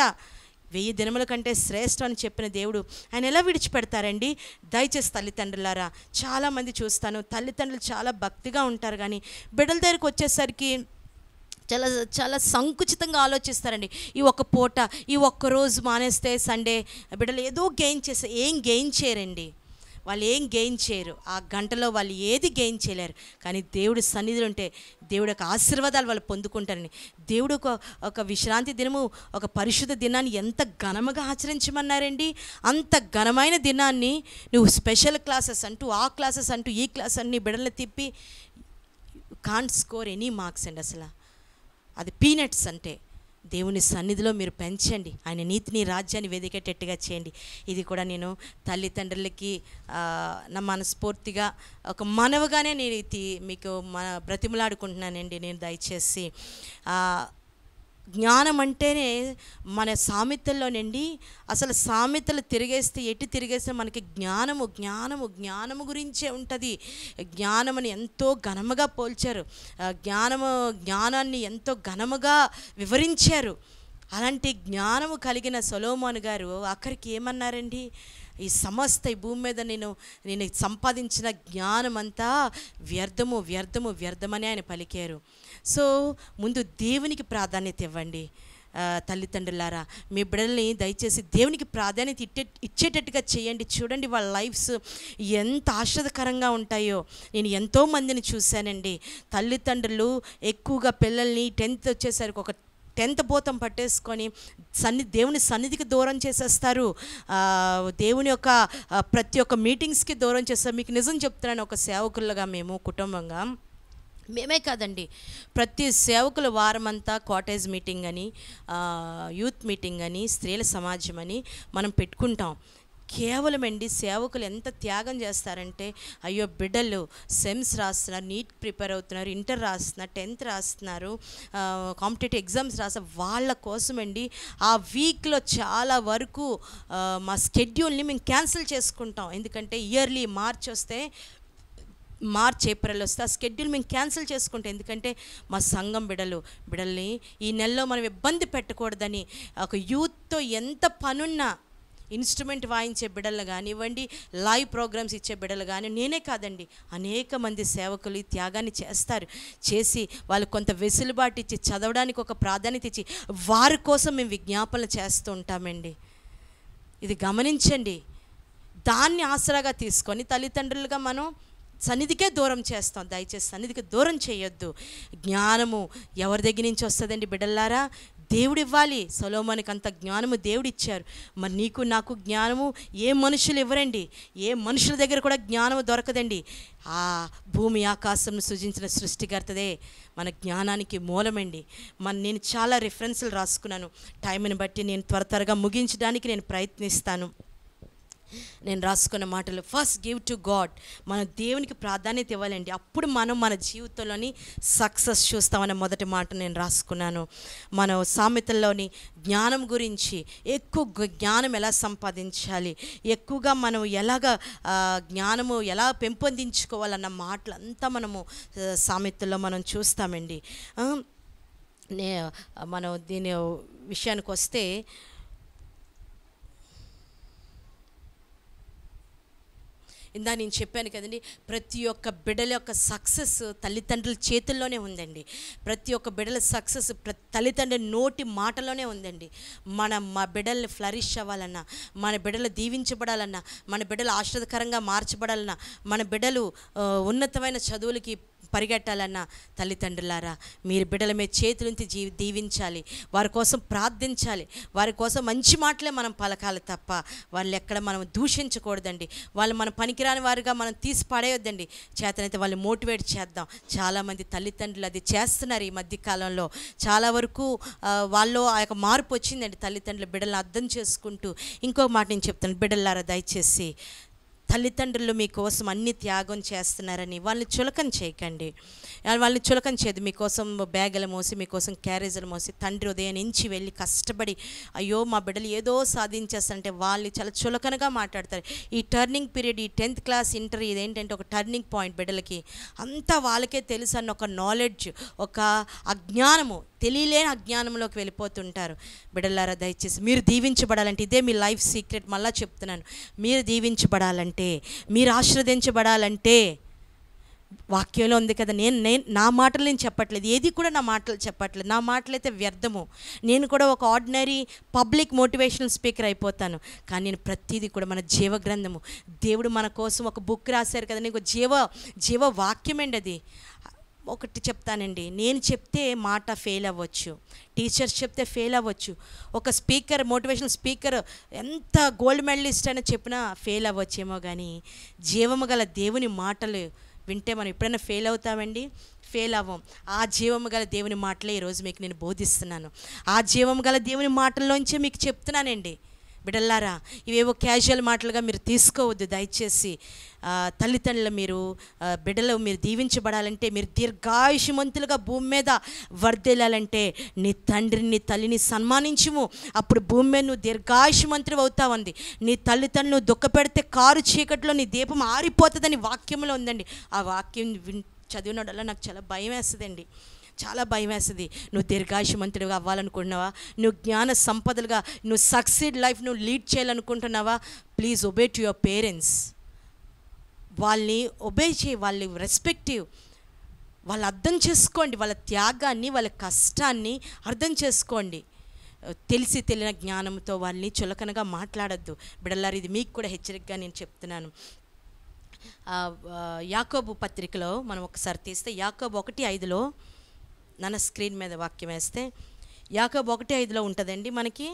వెయ్యి దినముల కంటే శ్రేష్టం అని చెప్పిన దేవుడు ఆయన ఎలా విడిచిపెడతారండి దయచేసి తల్లిదండ్రులారా చాలామంది చూస్తాను తల్లిదండ్రులు చాలా భక్తిగా ఉంటారు కానీ బిడ్డల దగ్గరికి వచ్చేసరికి చాలా చాలా సంకుచితంగా ఆలోచిస్తారండి ఈ ఒక్క పూట ఈ ఒక్క రోజు మానేస్తే సండే బిడ్డలు ఏదో గెయిన్ చేస్తే ఏం గెయిన్ చేయరండి వాళ్ళు ఏం గెయిన్ చేయరు ఆ గంటలో వాళ్ళు ఏది గెయిన్ చేయలేరు కానీ దేవుడు సన్నిధులు ఉంటే దేవుడు యొక్క ఆశీర్వాదాలు వాళ్ళు పొందుకుంటారని దేవుడు ఒక ఒక విశ్రాంతి దినము ఒక పరిశుద్ధ దినాన్ని ఎంత ఘనముగా ఆచరించమన్నారండి అంత ఘనమైన దినాన్ని నువ్వు స్పెషల్ క్లాసెస్ అంటూ ఆ క్లాసెస్ అంటూ ఈ క్లాస్ అన్ని బిడలు తిప్పి కాంట్ స్కోర్ ఎనీ మార్క్స్ అండి అసలు అది పీనట్స్ అంటే దేవుని సన్నిధిలో మీరు పెంచండి ఆయన నీతిని రాజ్యాన్ని వెదికేటట్టుగా చేయండి ఇది కూడా నేను తల్లిదండ్రులకి నా మనస్ఫూర్తిగా ఒక మనవగానే నేను మీకు మన బ్రతిమలాడుకుంటున్నానండి నేను దయచేసి జ్ఞానం అంటేనే మన సామెతల్లోనండి అసలు సామెతలు తిరిగేస్తే ఎటు తిరిగేస్తే మనకి జ్ఞానము జ్ఞానము జ్ఞానము గురించే ఉంటుంది జ్ఞానముని ఎంతో ఘనముగా పోల్చారు జ్ఞానము జ్ఞానాన్ని ఎంతో ఘనముగా వివరించారు అలాంటి జ్ఞానము కలిగిన సొలోమోన్ గారు అక్కడికి ఏమన్నారండి ఈ సమస్త ఈ భూమి మీద నేను నేను సంపాదించిన జ్ఞానం అంతా వ్యర్థము వ్యర్థము వ్యర్థమని ఆయన పలికారు సో ముందు దేవునికి ప్రాధాన్యత ఇవ్వండి తల్లిదండ్రులారా మీ బిడ్డల్ని దయచేసి దేవునికి ప్రాధాన్యత ఇట్టే ఇచ్చేటట్టుగా చేయండి చూడండి వాళ్ళ లైఫ్స్ ఎంత ఆశ్చర్యకరంగా ఉంటాయో నేను ఎంతోమందిని చూశానండి తల్లిదండ్రులు ఎక్కువగా పిల్లల్ని టెన్త్ వచ్చేసరికి ఒక టెన్త్ భూతం పట్టేసుకొని సన్ని దేవుని సన్నిధికి దూరం చేసేస్తారు దేవుని యొక్క ప్రతి ఒక్క మీటింగ్స్కి దూరం చేస్తారు మీకు నిజం చెప్తున్నాను ఒక సేవకులుగా మేము కుటుంబంగా మేమే కాదండి ప్రతి సేవకుల వారమంతా కాటేజ్ మీటింగ్ అని యూత్ మీటింగ్ అని స్త్రీల సమాజం అని మనం పెట్టుకుంటాం కేవలం అండి సేవకులు ఎంత త్యాగం చేస్తారంటే అయ్యో బిడ్డలు సెమ్స్ రాస్తున్నారు నీట్ ప్రిపేర్ అవుతున్నారు ఇంటర్ రాస్తున్నారు టెన్త్ రాస్తున్నారు కాంపిటేటివ్ ఎగ్జామ్స్ రాస్తారు వాళ్ళ కోసం అండి ఆ వీక్లో చాలా వరకు మా స్కెడ్యూల్ని మేము క్యాన్సిల్ చేసుకుంటాం ఎందుకంటే ఇయర్లీ మార్చ్ వస్తే మార్చ్ ఏప్రిల్ వస్తే ఆ స్కెడ్యూల్ మేము క్యాన్సిల్ చేసుకుంటాం ఎందుకంటే మా సంఘం బిడలు బిడల్ని ఈ నెలలో మనం ఇబ్బంది పెట్టకూడదని ఒక యూత్తో ఎంత పనున్నా ఇన్స్ట్రుమెంట్ వాయించే బిడ్డలు కానివ్వండి లైవ్ ప్రోగ్రామ్స్ ఇచ్చే బిడ్డలు కానీ నేనే కాదండి అనేక మంది సేవకులు ఈ త్యాగాన్ని చేస్తారు చేసి వాళ్ళు కొంత వెసులుబాటు ఇచ్చి చదవడానికి ఒక ప్రాధాన్యత ఇచ్చి వారి కోసం మేము విజ్ఞాపన చేస్తూ ఉంటామండి ఇది గమనించండి దాన్ని ఆసరాగా తీసుకొని తల్లిదండ్రులుగా మనం సన్నిధికే దూరం చేస్తాం దయచేసి సన్నిధికి దూరం చేయొద్దు జ్ఞానము ఎవరి దగ్గర నుంచి వస్తుందండి బిడ్డల్లారా దేవుడు ఇవ్వాలి సొలోమానికి అంత జ్ఞానము దేవుడు ఇచ్చారు మరి నీకు నాకు జ్ఞానము ఏ మనుషులు ఇవ్వరండి ఏ మనుషుల దగ్గర కూడా జ్ఞానము దొరకదండి ఆ భూమి ఆకాశంను సృజించిన సృష్టికర్తదే మన జ్ఞానానికి మూలమండి మన నేను చాలా రిఫరెన్సులు రాసుకున్నాను టైంని బట్టి నేను త్వర త్వరగా ముగించడానికి నేను ప్రయత్నిస్తాను నేను రాసుకున్న మాటలు ఫస్ట్ గివ్ టు గాడ్ మన దేవునికి ప్రాధాన్యత ఇవ్వాలండి అప్పుడు మనం మన జీవితంలోని సక్సెస్ చూస్తామన్న మొదటి మాట నేను రాసుకున్నాను మన సామెతల్లోని జ్ఞానం గురించి ఎక్కువ జ్ఞానం ఎలా సంపాదించాలి ఎక్కువగా మనం ఎలాగ జ్ఞానము ఎలా పెంపొందించుకోవాలన్న మాటలంతా మనము సామెతల్లో మనం చూస్తామండి మనం దీని విషయానికి వస్తే ఇందా నేను చెప్పాను కదండి ప్రతి ఒక్క బిడ్డల యొక్క సక్సెస్ తల్లిదండ్రుల చేతుల్లోనే ఉందండి ప్రతి ఒక్క బిడ్డల సక్సెస్ తల్లిదండ్రుల నోటి మాటలోనే ఉందండి మన మా బిడ్డల్ని ఫ్లరిష్ అవ్వాలన్నా మన బిడ్డలు దీవించబడాలన్నా మన బిడ్డలు ఆశ్రదకరంగా మార్చబడాలన్నా మన బిడ్డలు ఉన్నతమైన చదువులకి పరిగెట్టాలన్న తల్లిదండ్రులారా మీరు బిడ్డల మీద చేతులుంచి జీవి దీవించాలి వారి కోసం ప్రార్థించాలి వారి కోసం మంచి మాటలే మనం పలకాలి తప్ప వాళ్ళు ఎక్కడ మనం దూషించకూడదండి వాళ్ళు మన పనికిరాని వారుగా మనం తీసి పడేయొద్దండి చేతనైతే వాళ్ళు మోటివేట్ చేద్దాం చాలామంది తల్లిదండ్రులు అది చేస్తున్నారు ఈ మధ్యకాలంలో చాలా వరకు వాళ్ళు ఆ యొక్క మార్పు వచ్చిందండి తల్లిదండ్రులు బిడ్డలను అర్థం చేసుకుంటూ ఇంకో మాట నేను చెప్తాను బిడ్డలారా దయచేసి తల్లిదండ్రులు మీకోసం అన్ని త్యాగం చేస్తున్నారని వాళ్ళని చులకం చేయకండి వాళ్ళని చులకం చేయదు మీకోసం బ్యాగులు మోసి మీకోసం క్యారేజీలు మోసి తండ్రి ఉదయం నుంచి వెళ్ళి కష్టపడి అయ్యో మా బిడ్డలు ఏదో సాధించేస్తారంటే వాళ్ళు చాలా చులకనగా మాట్లాడతారు ఈ టర్నింగ్ పీరియడ్ ఈ టెన్త్ క్లాస్ ఇంటర్ ఇదేంటంటే ఒక టర్నింగ్ పాయింట్ బిడ్డలకి అంతా వాళ్ళకే తెలుసు అన్న ఒక నాలెడ్జ్ ఒక అజ్ఞానము తెలియలేని అజ్ఞానంలోకి వెళ్ళిపోతుంటారు బిడ్డలారా దయచేసి మీరు దీవించబడాలంటే ఇదే మీ లైఫ్ సీక్రెట్ మళ్ళీ చెప్తున్నాను మీరు దీవించబడాలంటే ఆశీర్వదించబడాలంటే మీరు ఆశీర్వదించబడాలంటే వాక్యంలో ఉంది కదా నేను నేను నా మాటలు నేను చెప్పట్లేదు ఏది కూడా నా మాటలు చెప్పట్లేదు నా మాటలైతే వ్యర్థము నేను కూడా ఒక ఆర్డినరీ పబ్లిక్ మోటివేషనల్ స్పీకర్ అయిపోతాను కానీ నేను ప్రతిదీ కూడా మన జీవగ్రంథము దేవుడు మన కోసం ఒక బుక్ రాశారు కదా నీకు జీవ జీవ వాక్యం అండి అది ఒకటి చెప్తానండి నేను చెప్తే మాట ఫెయిల్ అవ్వచ్చు టీచర్స్ చెప్తే ఫెయిల్ అవ్వచ్చు ఒక స్పీకర్ మోటివేషనల్ స్పీకర్ ఎంత గోల్డ్ మెడలిస్ట్ అని చెప్పినా ఫెయిల్ అవ్వచ్చేమో కానీ జీవము గల దేవుని మాటలు వింటే మనం ఎప్పుడైనా ఫెయిల్ అవుతామండి ఫెయిల్ అవ్వం ఆ జీవము గల దేవుని మాటలే ఈరోజు మీకు నేను బోధిస్తున్నాను ఆ జీవము గల దేవుని మాటల్లోంచే మీకు చెప్తున్నానండి బిడల్లారా ఇవేవో క్యాజువల్ మాటలుగా మీరు తీసుకోవద్దు దయచేసి తల్లిదండ్రులు మీరు బిడ్డలు మీరు దీవించబడాలంటే మీరు దీర్ఘాయుషమంతులుగా భూమి మీద వర్ధిల్లాలంటే నీ తండ్రిని తల్లిని సన్మానించుము అప్పుడు భూమి మీద నువ్వు అవుతా ఉంది నీ తల్లిదండ్రులు దుఃఖ పెడితే కారు చీకట్లో నీ దీపం ఆరిపోతుందని వాక్యంలో ఉందండి ఆ వాక్యం చదివినడల్లా నాకు చాలా భయం వేస్తుందండి చాలా భయం వేస్తుంది నువ్వు దీర్ఘాయుషమంతుడిగా అవ్వాలనుకుంటున్నావా నువ్వు జ్ఞాన సంపదలుగా నువ్వు సక్సీడ్ లైఫ్ నువ్వు లీడ్ చేయాలనుకుంటున్నావా please obey to your parents వాళ్ళని ఒబే చేయి వాళ్ళని రెస్పెక్టివ్ వాళ్ళు అర్థం చేసుకోండి వాళ్ళ త్యాగాన్ని వాళ్ళ కష్టాన్ని అర్థం చేసుకోండి తెలిసి తెలియని జ్ఞానంతో వాళ్ళని చులకనగా మాట్లాడద్దు బిడల్లారు ఇది మీకు కూడా హెచ్చరికగా నేను చెప్తున్నాను యాకోబు పత్రికలో మనం ఒకసారి తీస్తే యాకోబు ఒకటి ఐదులో నన్న స్క్రీన్ మీద వాక్యం వేస్తే యాకబ్ ఒకటి ఐదులో ఉంటుందండి మనకి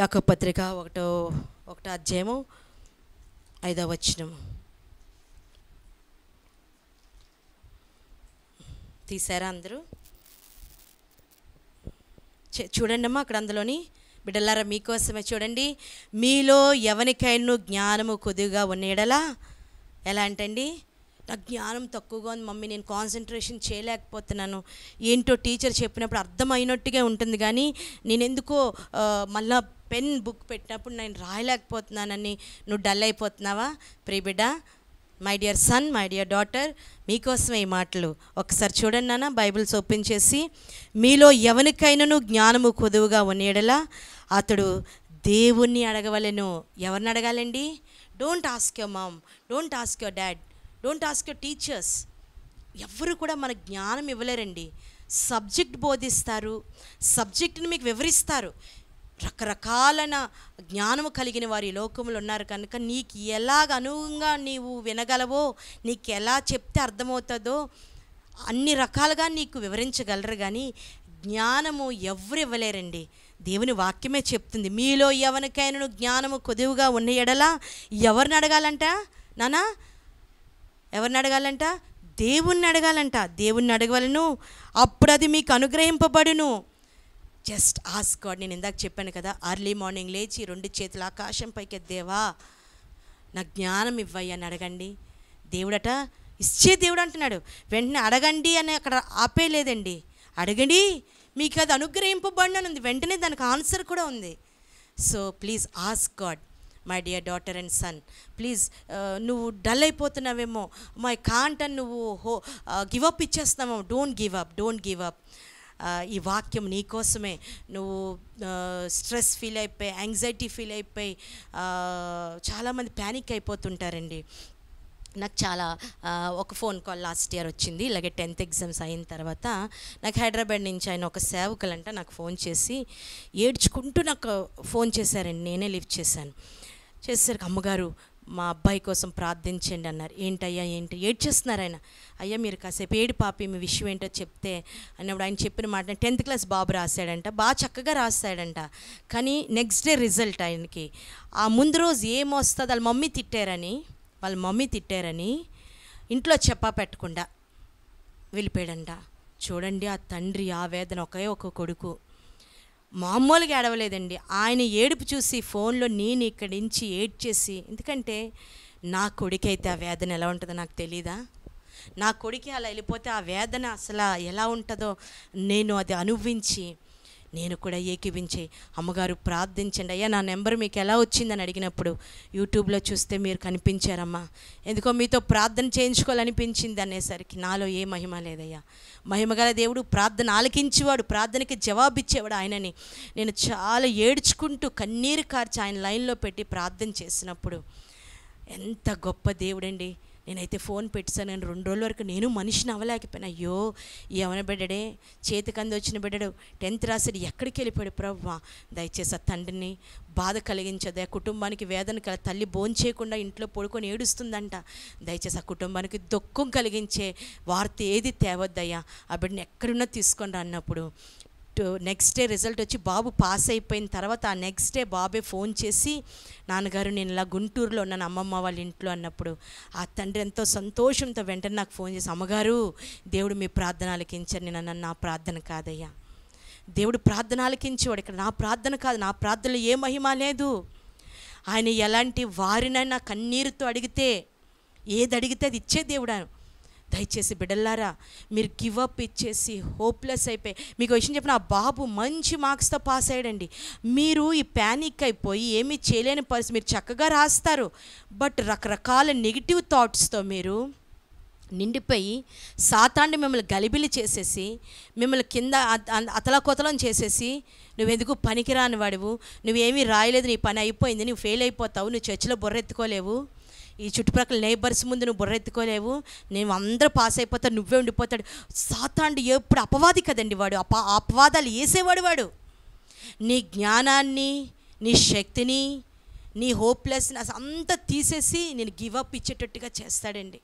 యాక పత్రిక ఒకటో ఒకటో అధ్యాయము ఐదవ వచ్చినము తీసారా అందరూ చూడండి అమ్మా అక్కడ అందులోని బిడ్డలారా మీకోసమే చూడండి మీలో ఎవరికైనా జ్ఞానము కొద్దిగా ఉన్నయడలా ఎలా అంటండి నాకు జ్ఞానం తక్కువగా ఉంది మమ్మీ నేను కాన్సన్ట్రేషన్ చేయలేకపోతున్నాను ఏంటో టీచర్ చెప్పినప్పుడు అర్థమైనట్టుగా ఉంటుంది కానీ నేను ఎందుకో మళ్ళా పెన్ బుక్ పెట్టినప్పుడు నేను రాయలేకపోతున్నానని నువ్వు డల్ అయిపోతున్నావా ప్రియబిడ్డ my dear son my dear daughter మీకోసమే ఈ మాటలు ఒకసారి చూడండి నాన్న బైబిల్స్ ఓపెన్ చేసి మీలో ఎవరికైనాను జ్ఞానము కొదువుగా ఉన్నయడలా అతడు దేవుణ్ణి అడగవలను ఎవరిని అడగాలండి don't ask your mom don't ask your dad don't ask your teachers ఎవరు కూడా మన జ్ఞానం ఇవ్వలేరండి సబ్జెక్ట్ బోధిస్తారు సబ్జెక్ట్ని మీకు వివరిస్తారు రకరకాలైన జ్ఞానము కలిగిన వారి లోకములు ఉన్నారు కనుక నీకు ఎలాగ అనుగుణంగా నీవు వినగలవో నీకు ఎలా చెప్తే అర్థమవుతుందో అన్ని రకాలుగా నీకు వివరించగలరు కానీ జ్ఞానము ఎవరు ఇవ్వలేరండి దేవుని వాక్యమే చెప్తుంది మీలో ఎవరికైనా జ్ఞానము కొదువుగా ఉన్న ఎడలా ఎవరిని అడగాలంట నానా ఎవరిని అడగాలంట దేవుణ్ణి అడగాలంట దేవుణ్ణి అడగవలను అప్పుడు అది మీకు అనుగ్రహింపబడును జస్ట్ ఆస్ గాడ్ నేను ఇందాక చెప్పాను కదా అర్లీ మార్నింగ్ లేచి రెండు చేతులు ఆకాశం పైకి దేవా నా జ్ఞానం ఇవ్వయ్య అని అడగండి దేవుడట ఇచ్చే దేవుడు అంటున్నాడు వెంటనే అడగండి అని అక్కడ ఆపేయలేదండి అడగండి మీకు అది అనుగ్రహింపబడిన ఉంది వెంటనే దానికి ఆన్సర్ కూడా ఉంది so please ask God my dear daughter and son please నువ్వు డల్ అయిపోతున్నావేమో మై కాంట్ అని నువ్వు హో గివప్ uh, ఇచ్చేస్తున్నావేమో don't give up don't give up ఈ వాక్యం నీకోసమే నువ్వు స్ట్రెస్ ఫీల్ అయిపోయి యాంగ్జైటీ ఫీల్ అయిపోయి చాలామంది ప్యానిక్ అయిపోతుంటారండి నాకు చాలా ఒక ఫోన్ కాల్ లాస్ట్ ఇయర్ వచ్చింది ఇలాగే టెన్త్ ఎగ్జామ్స్ అయిన తర్వాత నాకు హైదరాబాద్ నుంచి ఆయన ఒక సేవకులంట నాకు ఫోన్ చేసి ఏడ్చుకుంటూ నాకు ఫోన్ చేశారండి నేనే లిఫ్ట్ చేశాను చేసేసరికి అమ్మగారు మా అబ్బాయి కోసం ప్రార్థించండి అన్నారు ఏంటయ్యా ఏంటి ఏడ్చేస్తున్నారు ఆయన అయ్యా మీరు కాసేపు ఏడు పాపి మీ విషయం ఏంటో చెప్తే అన్నప్పుడు ఆయన చెప్పిన మాట టెన్త్ క్లాస్ బాబు రాశాడంట బాగా చక్కగా రాస్తాడంట కానీ నెక్స్ట్ డే రిజల్ట్ ఆయనకి ఆ ముందు రోజు ఏమొస్తుంది వాళ్ళ మమ్మీ తిట్టారని వాళ్ళ మమ్మీ తిట్టారని ఇంట్లో చెప్పా పెట్టకుండా వెళ్ళిపోయాడంట చూడండి ఆ తండ్రి ఆ వేదన ఒకే ఒక కొడుకు మామూలుగా ఏడవలేదండి ఆయన ఏడుపు చూసి ఫోన్లో నేను ఇక్కడి నుంచి ఏడ్చేసి ఎందుకంటే నా కొడుకైతే ఆ వేదన ఎలా ఉంటుందో నాకు తెలీదా నా కొడుకు అలా వెళ్ళిపోతే ఆ వేదన అసలు ఎలా ఉంటుందో నేను అది అనుభవించి నేను కూడా ఏకివించే అమ్మగారు ప్రార్థించండి అయ్యా నా నెంబర్ మీకు ఎలా వచ్చిందని అడిగినప్పుడు యూట్యూబ్లో చూస్తే మీరు కనిపించారమ్మా ఎందుకో మీతో ప్రార్థన చేయించుకోవాలనిపించింది అనేసరికి నాలో ఏ మహిమ లేదయ్యా మహిమగల దేవుడు ప్రార్థన ఆలకించేవాడు ప్రార్థనకి జవాబిచ్చేవాడు ఆయనని నేను చాలా ఏడ్చుకుంటూ కన్నీరు కార్చి ఆయన లైన్లో పెట్టి ప్రార్థన చేసినప్పుడు ఎంత గొప్ప దేవుడండి నేనైతే ఫోన్ పెట్టాను రెండు రోజుల వరకు నేను మనిషిని అవ్వలేకపోయినా అయ్యో ఏమైనా బిడ్డడే చేతి కంది వచ్చిన బిడ్డడు టెన్త్ రాసేది ఎక్కడికి వెళ్ళిపోయాడు ప్రవ్వ దయచేసి ఆ తండ్రిని బాధ కలిగించదు ఆ కుటుంబానికి వేదన కల తల్లి చేయకుండా ఇంట్లో పడుకొని ఏడుస్తుందంట దయచేసి ఆ కుటుంబానికి దుఃఖం కలిగించే వార్త ఏది తేవద్దయ్యా ఆ బిడ్డని ఎక్కడున్నా తీసుకొని రాన్నప్పుడు నెక్స్ట్ డే రిజల్ట్ వచ్చి బాబు పాస్ అయిపోయిన తర్వాత ఆ నెక్స్ట్ డే బాబే ఫోన్ చేసి నాన్నగారు నేను ఇలా గుంటూరులో ఉన్నాను అమ్మమ్మ వాళ్ళ ఇంట్లో అన్నప్పుడు ఆ తండ్రి ఎంతో సంతోషంతో వెంటనే నాకు ఫోన్ చేసి అమ్మగారు దేవుడు మీ ప్రార్థన ఆలకించారు నేను అన్న నా ప్రార్థన కాదయ్యా దేవుడు ప్రార్థన ఆలకించేవాడు ఇక్కడ నా ప్రార్థన కాదు నా ప్రార్థనలో ఏ మహిమ లేదు ఆయన ఎలాంటి వారినైనా కన్నీరుతో అడిగితే ఏది అడిగితే అది ఇచ్చే దేవుడు దయచేసి బిడ్డల్లారా మీరు గివప్ ఇచ్చేసి హోప్లెస్ అయిపోయి మీకు విషయం చెప్పిన ఆ బాబు మంచి మార్క్స్తో పాస్ అయ్యాడండి మీరు ఈ ప్యానిక్ అయిపోయి ఏమీ చేయలేని పరిస్థితి మీరు చక్కగా రాస్తారు బట్ రకరకాల నెగిటివ్ థాట్స్తో మీరు నిండిపోయి సాతాండి మిమ్మల్ని గలిబిలి చేసేసి మిమ్మల్ని కింద అతలకోతలం చేసేసి నువ్వెందుకు పనికిరాని వాడివు నువ్వేమీ రాయలేదు నీ పని అయిపోయింది నువ్వు ఫెయిల్ అయిపోతావు నువ్వు చర్చిలో బొర్రెత్తుకోలేవు ఈ చుట్టుపక్కల నైబర్స్ ముందు నువ్వు బుర్రెత్తుకోలేవు నేను అందరూ పాస్ అయిపోతాడు నువ్వే ఉండిపోతాడు సాతాండు ఎప్పుడు అపవాది కదండి వాడు అప అపవాదాలు వేసేవాడు వాడు నీ జ్ఞానాన్ని నీ శక్తిని నీ హోప్లెస్నెస్ అంతా తీసేసి నేను గివ్ అప్ ఇచ్చేటట్టుగా చేస్తాడండి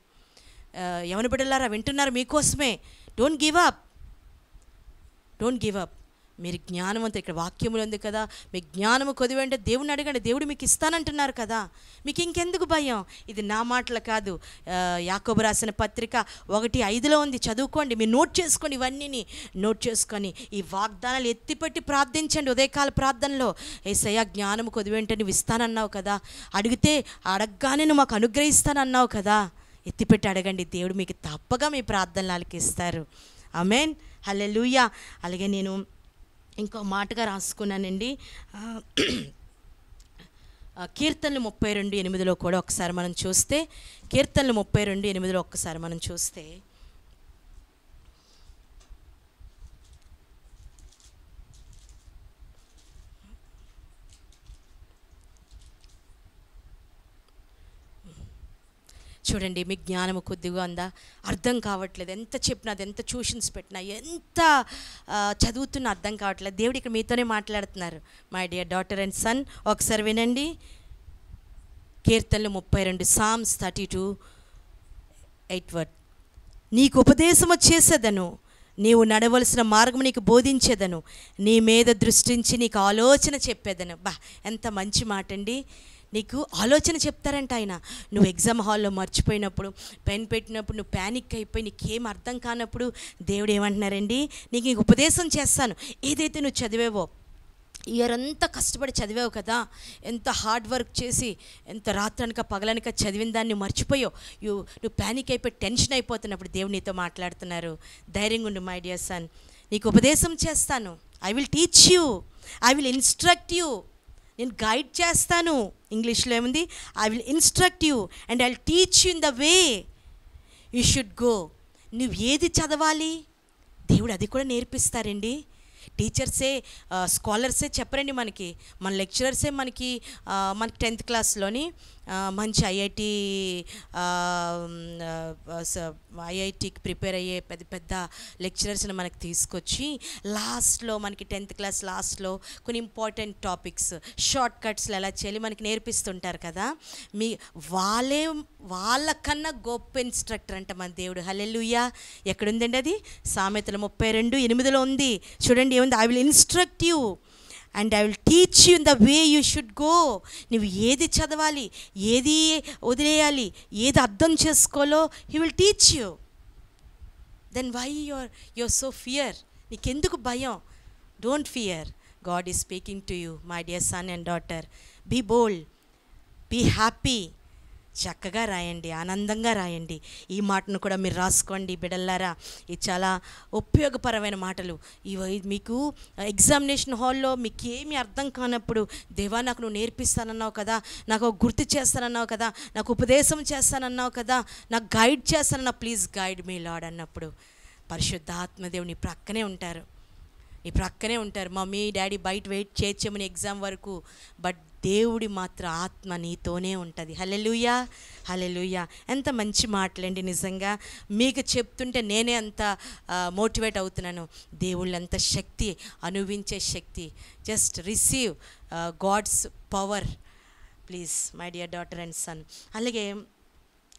ఎవరి బిడ్డలారా వింటున్నారు మీకోసమే don't give up don't give up మీరు జ్ఞానం అంతా ఇక్కడ వాక్యములు ఉంది కదా మీ జ్ఞానము కొద్దివి అంటే దేవుడిని అడగండి దేవుడు మీకు ఇస్తానంటున్నారు కదా మీకు ఇంకెందుకు భయం ఇది నా మాటలు కాదు యాకోబు రాసిన పత్రిక ఒకటి ఐదులో ఉంది చదువుకోండి మీరు నోట్ చేసుకోండి ఇవన్నీ నోట్ చేసుకొని ఈ వాగ్దానాలు ఎత్తిపెట్టి ప్రార్థించండి ఉదయకాల ప్రార్థనలో ఏసయ్యా జ్ఞానము కొద్దివి అంటే నువ్వు ఇస్తానన్నావు కదా అడిగితే అడగగానే నువ్వు మాకు అనుగ్రహిస్తానన్నావు కదా ఎత్తిపెట్టి అడగండి దేవుడు మీకు తప్పగా మీ ప్రార్థనలు ఆలకిస్తారు అమేన్ లూయా అలాగే నేను ఇంకో మాటగా రాసుకున్నానండి కీర్తనలు ముప్పై రెండు ఎనిమిదిలో కూడా ఒకసారి మనం చూస్తే కీర్తనలు ముప్పై రెండు ఎనిమిదిలో ఒకసారి మనం చూస్తే చూడండి మీ జ్ఞానము కొద్దిగా ఉందా అర్థం కావట్లేదు ఎంత చెప్పినా అది ఎంత ట్యూషన్స్ పెట్టినా ఎంత చదువుతున్నా అర్థం కావట్లేదు దేవుడు ఇక్కడ మీతోనే మాట్లాడుతున్నారు my dear daughter and son ఒకసారి వినండి కీర్తనలు ముప్పై రెండు psalms thirty two eight word నీకు ఉపదేశము చేసేదను నీవు నడవలసిన మార్గం నీకు బోధించేదను నీ మీద దృష్టించి నీకు ఆలోచన చెప్పేదను బా ఎంత మంచి మాట అండి నీకు ఆలోచన చెప్తారంట ఆయన నువ్వు ఎగ్జామ్ హాల్లో మర్చిపోయినప్పుడు పెన్ పెట్టినప్పుడు నువ్వు ప్యానిక్ అయిపోయి నీకేం అర్థం కానప్పుడు దేవుడు ఏమంటున్నారండి నీకు నీకు ఉపదేశం చేస్తాను ఏదైతే నువ్వు చదివేవో ఇయర్ అంతా కష్టపడి చదివావు కదా ఎంత హార్డ్ వర్క్ చేసి ఎంత రాత్రనక పగలనక చదివిన దాన్ని మర్చిపోయావు యూ నువ్వు ప్యానిక్ అయిపోయి టెన్షన్ అయిపోతున్నప్పుడు దేవుడు నీతో మాట్లాడుతున్నారు ధైర్యంగా ఉండు మై డియర్ సన్ నీకు ఉపదేశం చేస్తాను I will teach you I will instruct you నేను గైడ్ చేస్తాను ఇంగ్లీష్లో ఏముంది I will instruct you and I will teach you in the way you should go నువ్వు ఏది చదవాలి దేవుడు అది కూడా నేర్పిస్తారండి టీచర్సే స్కాలర్సే uh, చెప్పరండి మనకి మన లెక్చరర్సే మనకి uh, మన టెన్త్ క్లాస్లోని మంచి ఐఐటి ఐఐటికి ప్రిపేర్ అయ్యే పెద్ద పెద్ద లెక్చరర్స్ని మనకు తీసుకొచ్చి లాస్ట్లో మనకి టెన్త్ క్లాస్ లాస్ట్లో కొన్ని ఇంపార్టెంట్ టాపిక్స్ షార్ట్ కట్స్లు ఎలా చేయాలి మనకి నేర్పిస్తుంటారు కదా మీ వాళ్ళే వాళ్ళకన్నా గొప్ప ఇన్స్ట్రక్టర్ అంట మన దేవుడు హలెల్లుయ్యా ఎక్కడుందండి అది సామెతలు ముప్పై రెండు ఎనిమిదిలో ఉంది చూడండి ఏముంది I will instruct you and I will teach you in the way you should go నువ్వు ఏది చదవాలి ఏది వదిలేయాలి ఏది అర్థం చేసుకోవాలో he will teach you then why your your so fear నీకెందుకు భయం don't fear God is speaking to you my dear son and daughter be bold be happy చక్కగా రాయండి ఆనందంగా రాయండి ఈ మాటను కూడా మీరు రాసుకోండి బిడల్లారా ఇది చాలా ఉపయోగపరమైన మాటలు ఇవి మీకు ఎగ్జామినేషన్ హాల్లో మీకు ఏమీ అర్థం కానప్పుడు దేవా నాకు నువ్వు నేర్పిస్తానన్నావు కదా నాకు గుర్తు చేస్తానన్నావు కదా నాకు ఉపదేశం చేస్తానన్నావు కదా నాకు గైడ్ చేస్తానన్నా ప్లీజ్ గైడ్ మీ లాడ్ అన్నప్పుడు పరిశుద్ధాత్మదేవుని ప్రక్కనే ఉంటారు ఇప్పుడు అక్కనే ఉంటారు మమ్మీ డాడీ బయట వెయిట్ చేయొచ్చేమని ఎగ్జామ్ వరకు బట్ దేవుడి మాత్ర ఆత్మ నీతోనే ఉంటుంది హలెలుయా హలెలుయా ఎంత మంచి మాటలండి నిజంగా మీకు చెప్తుంటే నేనే అంత మోటివేట్ అవుతున్నాను దేవుళ్ళంత శక్తి అనుభవించే శక్తి just receive God's power please my dear daughter and son అలాగే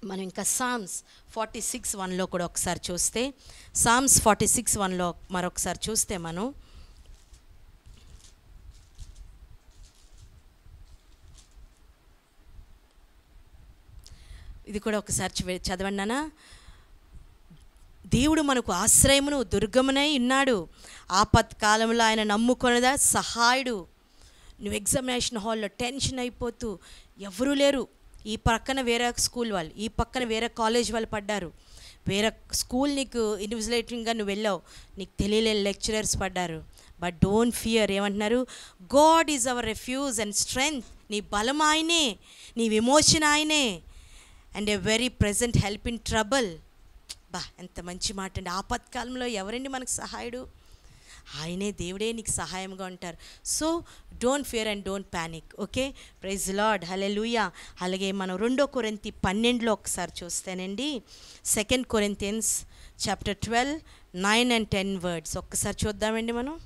మనం ఇంకా సామ్స్ ఫార్టీ సిక్స్ వన్లో కూడా ఒకసారి చూస్తే సామ్స్ ఫార్టీ సిక్స్ వన్లో మరొకసారి చూస్తే మనం ఇది కూడా ఒకసారి చదవండినా దేవుడు మనకు ఆశ్రయమును దుర్గమునై ఉన్నాడు ఆపత్కాలంలో ఆయన నమ్ముకున్నదా సహాయుడు నువ్వు ఎగ్జామినేషన్ హాల్లో టెన్షన్ అయిపోతూ ఎవరూ లేరు ఈ పక్కన వేరే స్కూల్ వాళ్ళు ఈ పక్కన వేరే కాలేజ్ వాళ్ళు పడ్డారు వేరే స్కూల్ నీకు ఇన్విజిలేటింగ్గా నువ్వు వెళ్ళావు నీకు తెలియలేని లెక్చరర్స్ పడ్డారు బట్ డోంట్ ఫియర్ ఏమంటున్నారు God is our refuge and strength నీ బలం ఆయనే నీ విమోచన ఆయనే and a very present help in trouble బా ఎంత మంచి మాట అండి ఆపత్కాలంలో ఎవరండి మనకు సహాయుడు ఆయనే దేవుడే నీకు సహాయంగా ఉంటారు so don't fear and don't panic okay praise lord లూయా అలాగే మనం రెండో కొరెంతి పన్నెండులో ఒకసారి చూస్తానండి second Corinthians chapter twelve nine and ten words ఒక్కసారి చూద్దామండి మనం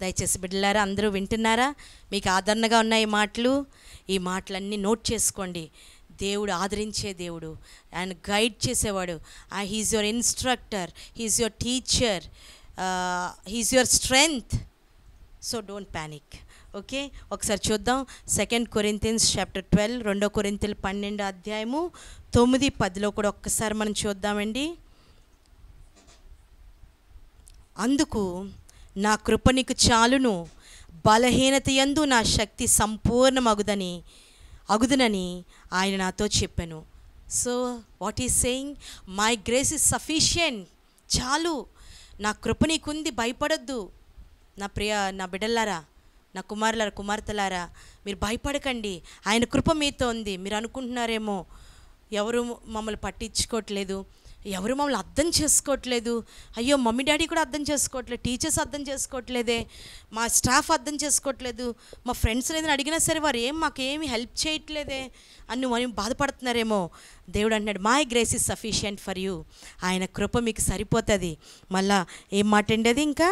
దయచేసి బిడ్డలారా అందరూ వింటున్నారా మీకు ఆదరణగా ఉన్నాయి మాటలు ఈ మాటలన్నీ నోట్ చేసుకోండి దేవుడు ఆదరించే దేవుడు ఆయన గైడ్ చేసేవాడు he's your instructor he's your teacher he's your strength so don't panic okay ఒకసారి చూద్దాం సెకండ్ కొరింతిన్స్ చాప్టర్ ట్వెల్వ్ రెండో కొరింతలు పన్నెండో అధ్యాయము తొమ్మిది పదిలో కూడా ఒక్కసారి మనం చూద్దామండి అందుకు నా కృప నీకు చాలును బలహీనత ఎందు నా శక్తి సంపూర్ణమగుదని అగుదునని ఆయన నాతో చెప్పాను so what is saying my grace is sufficient చాలు నా కృప నీకుంది భయపడొద్దు నా ప్రియ నా బిడ్డలారా నా కుమారులారా కుమార్తెలారా మీరు భయపడకండి ఆయన కృప మీతో ఉంది మీరు అనుకుంటున్నారేమో ఎవరు మమ్మల్ని పట్టించుకోవట్లేదు ఎవరు మమ్మల్ని అర్థం చేసుకోవట్లేదు అయ్యో మమ్మీ డాడీ కూడా అర్థం చేసుకోవట్లేదు టీచర్స్ అర్థం చేసుకోవట్లేదే మా స్టాఫ్ అర్థం చేసుకోవట్లేదు మా ఫ్రెండ్స్ ఏదైనా అడిగినా సరే వారు ఏం మాకేమి హెల్ప్ చేయట్లేదే అని మనం బాధపడుతున్నారేమో దేవుడు అన్నాడు my grace is sufficient for you ఆయన కృప మీకు సరిపోతుంది మళ్ళా ఏం మాట అండి ఇంకా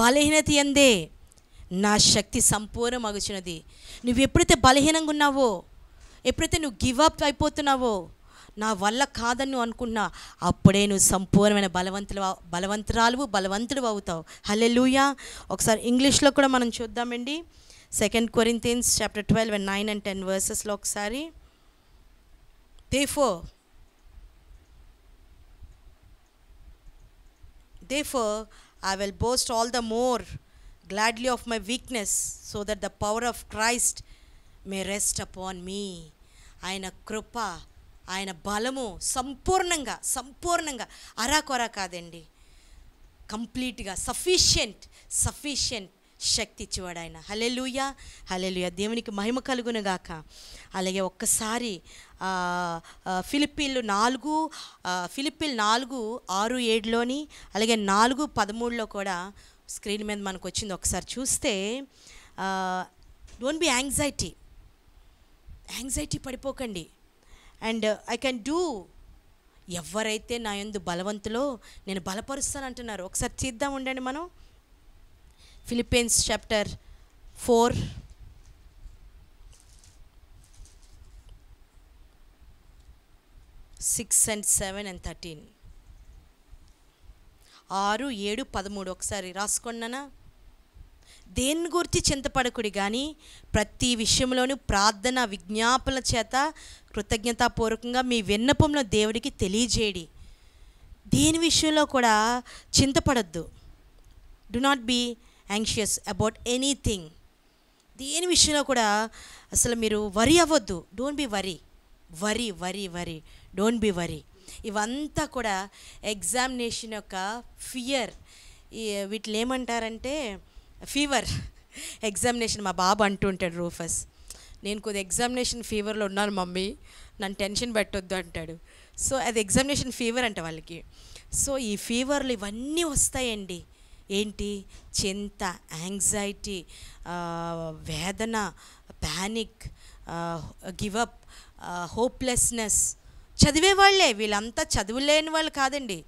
బలహీనత ఎందే నా శక్తి సంపూర్ణ మగుచినది నువ్వు ఎప్పుడైతే బలహీనంగా ఉన్నావో ఎప్పుడైతే నువ్వు గివప్ అయిపోతున్నావో నా వల్ల కాదని నువ్వు అనుకున్నా అప్పుడే నువ్వు సంపూర్ణమైన బలవంతులు బలవంతురాలు బలవంతుడు అవుతావు హలే లూయా ఒకసారి ఇంగ్లీష్లో కూడా మనం చూద్దామండి second Corinthians chapter twelve and nine and ten వర్సెస్లో ఒకసారి therefore therefore I will boast all the more gladly of my weakness so that the power of Christ may rest upon me ఆయన కృప ఆయన బలము సంపూర్ణంగా సంపూర్ణంగా అరాకొరా కాదండి కంప్లీట్గా సఫిషియెంట్ సఫిషియంట్ శక్తి ఇచ్చేవాడు ఆయన హలెలుయ హలెలుయ దేవునికి మహిమ కలుగునుగాక అలాగే ఒక్కసారి ఫిలిప్పీన్లు నాలుగు ఫిలిప్పీన్ నాలుగు ఆరు ఏడులోని అలాగే నాలుగు పదమూడులో కూడా స్క్రీన్ మీద మనకు వచ్చింది ఒకసారి చూస్తే డోంట్ బి యాంగ్జైటీ యాంగ్జైటీ పడిపోకండి అండ్ ఐ కెన్ డూ ఎవరైతే నా ఎందు బలవంతులో నేను బలపరుస్తాను అంటున్నారు ఒకసారి చేద్దాం ఉండండి మనం Philippians chapter four six and seven and thirteen ఆరు ఏడు పదమూడు ఒకసారి రాసుకున్నానా దేని గురించి చింతపడకుడి కానీ ప్రతి విషయంలోనూ ప్రార్థన విజ్ఞాపన చేత కృతజ్ఞతాపూర్వకంగా మీ విన్నపంలో దేవుడికి తెలియజేయడి దేని విషయంలో కూడా చింతపడద్దు do not be anxious about anything దేని విషయంలో కూడా అసలు మీరు వరి అవ్వద్దు డోంట్ బి వరీ వరి వరి వరి డోంట్ బి వరీ ఇవంతా కూడా ఎగ్జామినేషన్ యొక్క ఫియర్ వీటిని ఏమంటారంటే ఫీవర్ ఎగ్జామినేషన్ మా బాబు అంటూ ఉంటాడు రూఫస్ నేను కొద్ది ఎగ్జామినేషన్ ఫీవర్లో ఉన్నాను మమ్మీ నన్ను టెన్షన్ పెట్టొద్దు అంటాడు సో అది ఎగ్జామినేషన్ ఫీవర్ అంట వాళ్ళకి సో ఈ ఫీవర్లు ఇవన్నీ వస్తాయండి ఏంటి చింత యాంగ్జైటీ వేదన ప్యానిక్ గివప్ హోప్లెస్నెస్ చదివే వాళ్ళే వీళ్ళంతా చదువులేని వాళ్ళు కాదండి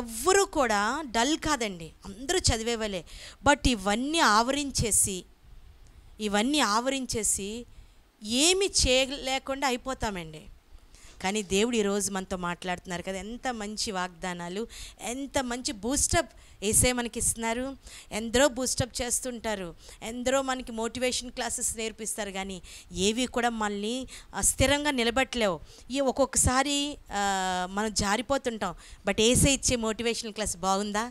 ఎవ్వరూ కూడా డల్ కాదండి అందరూ చదివేవలే బట్ ఇవన్నీ ఆవరించేసి ఇవన్నీ ఆవరించేసి ఏమి చేయలేకుండా అయిపోతామండి కానీ దేవుడు ఈరోజు మనతో మాట్లాడుతున్నారు కదా ఎంత మంచి వాగ్దానాలు ఎంత మంచి బూస్టప్ వేసే మనకి ఇస్తున్నారు ఎందరో బూస్టప్ చేస్తుంటారు ఎందరో మనకి మోటివేషన్ క్లాసెస్ నేర్పిస్తారు కానీ ఏవి కూడా మనల్ని స్థిరంగా నిలబట్టలేవు ఈ ఒక్కొక్కసారి మనం జారిపోతుంటాం బట్ ఏసే ఇచ్చే మోటివేషన్ క్లాస్ బాగుందా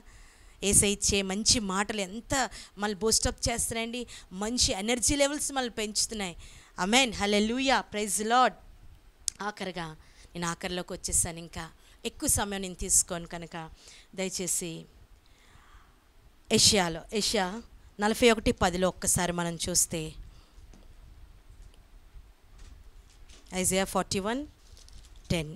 ఏసే ఇచ్చే మంచి మాటలు ఎంత మళ్ళీ బూస్టప్ చేస్తున్నాయండి మంచి ఎనర్జీ లెవెల్స్ మళ్ళీ పెంచుతున్నాయి అమెన్ లూయా ప్రైజ్ లాడ్ ఆఖరిగా నేను ఆఖరిలోకి వచ్చేసాను ఇంకా ఎక్కువ సమయం నేను తీసుకోను కనుక దయచేసి ఏషియాలో ఏషియా నలభై ఒకటి పదిలో ఒక్కసారి మనం చూస్తే ఐజియా ఫార్టీ వన్ టెన్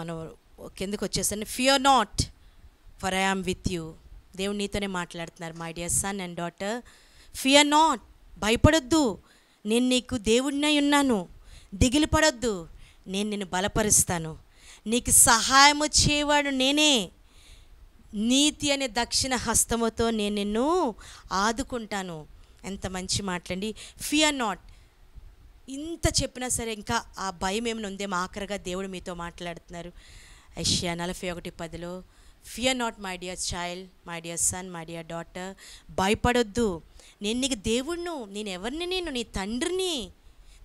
మనం కిందకు వచ్చేసండి fear not for I am with you దేవుడు నీతోనే మాట్లాడుతున్నారు my dear son and daughter fear not భయపడొద్దు నేను నీకు దేవుడినై ఉన్నాను దిగిలి పడొద్దు నేను నిన్ను బలపరుస్తాను నీకు సహాయము చేయవాడు నేనే నీతి అనే దక్షిణ హస్తముతో నేను నిన్ను ఆదుకుంటాను ఎంత మంచి మాట్లాడి ఫియర్ నాట్ ఇంత చెప్పినా సరే ఇంకా ఆ భయం ఏమైనా ఉందేమో ఆఖరిగా దేవుడు మీతో మాట్లాడుతున్నారు ఐషియా నలభై ఒకటి పదిలో fear not my dear child my dear son my dear daughter భయపడొద్దు నేను నీకు దేవుణ్ణు నేను ఎవరిని నేను నీ తండ్రిని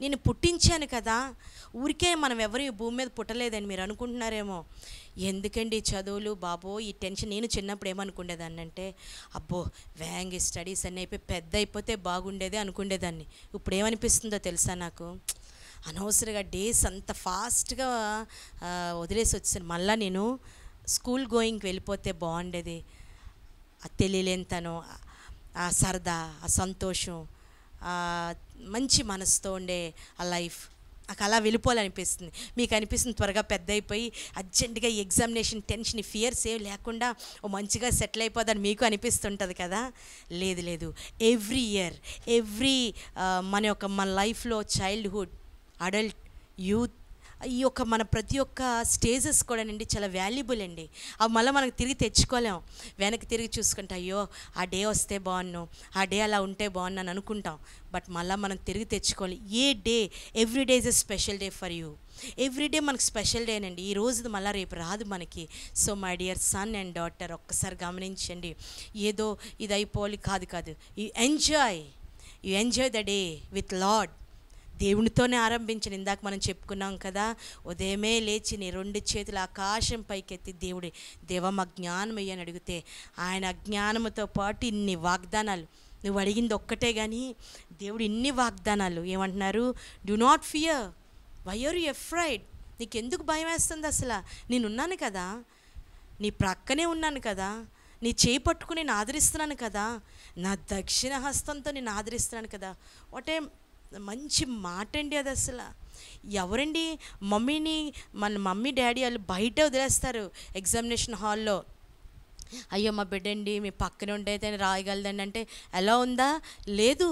నేను పుట్టించాను కదా ఊరికే మనం ఎవరు ఈ భూమి మీద పుట్టలేదని మీరు అనుకుంటున్నారేమో ఎందుకండి చదువులు బాబో ఈ టెన్షన్ నేను చిన్నప్పుడు ఏమనుకునేదాన్ని అంటే అబ్బో వ్యాంగ్ స్టడీస్ అన్నీ అయిపోయి పెద్ద అయిపోతే బాగుండేది అనుకునేదాన్ని ఇప్పుడు ఏమనిపిస్తుందో తెలుసా నాకు అనవసరంగా డేస్ అంత ఫాస్ట్గా వదిలేసి వచ్చేసాను మళ్ళీ నేను స్కూల్ గోయింగ్కి వెళ్ళిపోతే బాగుండేది ఆ తెలియలేనితనం ఆ సరదా ఆ సంతోషం మంచి మనసుతో ఉండే ఆ లైఫ్ నాకు అలా వెళ్ళిపోవాలనిపిస్తుంది మీకు అనిపిస్తుంది త్వరగా పెద్ద అయిపోయి అర్జెంటుగా ఎగ్జామినేషన్ టెన్షన్ ఫియర్స్ ఏం లేకుండా ఓ మంచిగా సెటిల్ అయిపోదని మీకు అనిపిస్తుంటుంది కదా లేదు లేదు ఎవ్రీ ఇయర్ ఎవ్రీ మన యొక్క మన లైఫ్లో చైల్డ్హుడ్ అడల్ట్ యూత్ ఈ యొక్క మన ప్రతి ఒక్క స్టేజెస్ కూడా అండి చాలా వాల్యుబుల్ అండి అవి మళ్ళీ మనకు తిరిగి తెచ్చుకోలేం వెనక్కి తిరిగి చూసుకుంటే అయ్యో ఆ డే వస్తే బాగున్నాను ఆ డే అలా ఉంటే బాగున్నాను అనుకుంటాం బట్ మళ్ళీ మనం తిరిగి తెచ్చుకోవాలి a day every day is a special day for you every day మనకు స్పెషల్ డే అండి ఈ రోజు మళ్ళీ రేపు రాదు మనకి so my dear son and daughter ఒక్కసారి గమనించండి ఏదో ఇది అయిపోవాలి కాదు కాదు you enjoy you enjoy the day with Lord దేవునితోనే ఆరంభించిన ఇందాక మనం చెప్పుకున్నాం కదా ఉదయమే లేచి నీ రెండు చేతులు ఆకాశం పైకెత్తి దేవుడి దేవం మా జ్ఞానం అని అడిగితే ఆయన అజ్ఞానంతో పాటు ఇన్ని వాగ్దానాలు నువ్వు అడిగింది ఒక్కటే కానీ దేవుడు ఇన్ని వాగ్దానాలు ఏమంటున్నారు do not fear why are you afraid నీకు ఎందుకు భయం వేస్తుంది అసలు నేనున్నాను కదా నీ ప్రక్కనే ఉన్నాను కదా నీ చేయి పట్టుకుని నేను ఆదరిస్తున్నాను కదా నా దక్షిణ హస్తంతో నేను ఆదరిస్తున్నాను కదా వాటే మంచి మాట అండి అది అసలు ఎవరండి మమ్మీని మన మమ్మీ డాడీ వాళ్ళు బయట వదిలేస్తారు ఎగ్జామినేషన్ హాల్లో అయ్యో మా బిడ్డండి మీ పక్కన ఉండేదని రాయగలదండి అంటే ఎలా ఉందా లేదు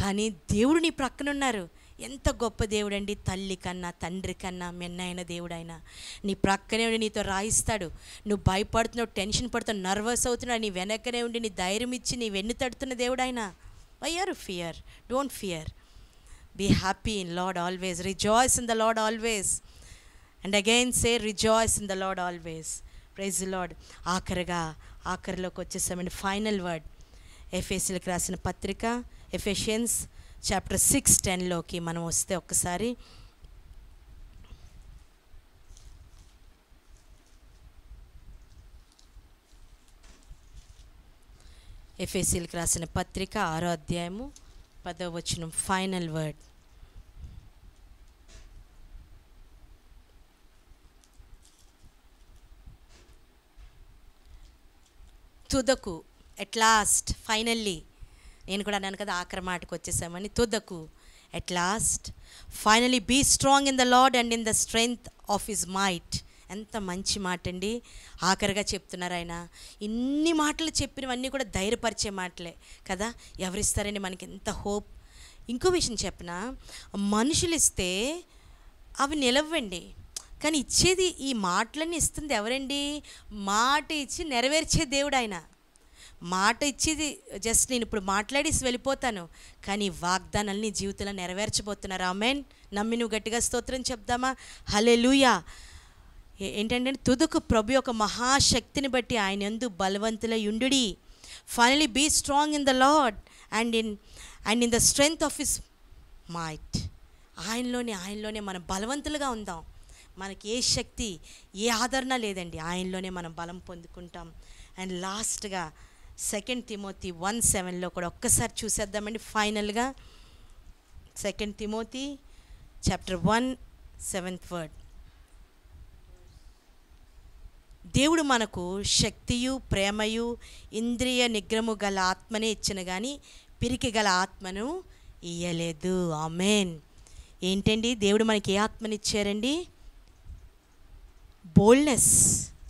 కానీ దేవుడు నీ ప్రక్కన ఉన్నారు ఎంత గొప్ప దేవుడండి తల్లి కన్నా తండ్రి కన్నా మెన్నైన దేవుడైనా నీ ప్రక్కనే ఉండి నీతో రాయిస్తాడు నువ్వు భయపడుతున్నావు టెన్షన్ పడుతున్నావు నర్వస్ అవుతున్నావు నీ వెనకనే ఉండి నీ ధైర్యం ఇచ్చి నీ వెన్ను తడుతున్న దేవుడైనా why are fear don't fear be happy in Lord always rejoice in the Lord always and again say rejoice in the Lord always praise Lord ఆఖరిగా ఆఖరిలోకి వచ్చేసామండి ఫైనల్ వర్డ్ ఎఫ్ఎస్సీలకు రాసిన పత్రిక ఎఫెషియన్స్ చాప్టర్ సిక్స్ టెన్లోకి మనం వస్తే ఒక్కసారి ఎఫ్ఎస్సీలకు రాసిన పత్రిక ఆరో అధ్యాయము పదవచనం ఫైనల్ వర్డ్ తుదకు ఎట్ లాస్ట్ ఫైనల్లీ నేను కూడా అన్నాను కదా ఆక్రమాటకు వచ్చేసామని తుదకు at last finally be strong in the Lord and in the strength of his might ఎంత మంచి మాట అండి ఆఖరిగా చెప్తున్నారు ఆయన ఇన్ని మాటలు చెప్పినవన్నీ కూడా ధైర్యపరిచే మాటలే కదా ఎవరిస్తారని మనకి ఎంత హోప్ ఇంకో విషయం చెప్పిన మనుషులు ఇస్తే అవి నిలవండి కానీ ఇచ్చేది ఈ మాటలన్నీ ఇస్తుంది ఎవరండి మాట ఇచ్చి నెరవేర్చే దేవుడు ఆయన మాట ఇచ్చేది జస్ట్ నేను ఇప్పుడు మాట్లాడేసి వెళ్ళిపోతాను కానీ వాగ్దానాల్ని జీవితంలో నెరవేర్చబోతున్నారు ఆమెన్ నమ్మి నువ్వు గట్టిగా స్తోత్రం చెప్దామా హలే ఏంటంటే తుదకు ప్రభు యొక్క మహాశక్తిని బట్టి ఆయన ఎందు బలవంతులై ఉండు finally be strong in the Lord and in and in the strength of his might ఆయనలోనే ఆయనలోనే మనం బలవంతులుగా ఉందాం మనకి ఏ శక్తి ఏ ఆదరణ లేదండి ఆయనలోనే మనం బలం పొందుకుంటాం అండ్ లాస్ట్గా సెకండ్ తిమోతి వన్ సెవెన్లో కూడా ఒక్కసారి చూసేద్దామండి ఫైనల్గా second Timothy chapter one seventh word దేవుడు మనకు శక్తియు ప్రేమయు ఇంద్రియ నిగ్రము గల ఆత్మనే ఇచ్చిన కానీ పిరికి గల ఆత్మను ఇయ్యలేదు ఆమెన్ ఏంటండి దేవుడు మనకి ఏ ఆత్మనిచ్చారండి బోల్డ్నెస్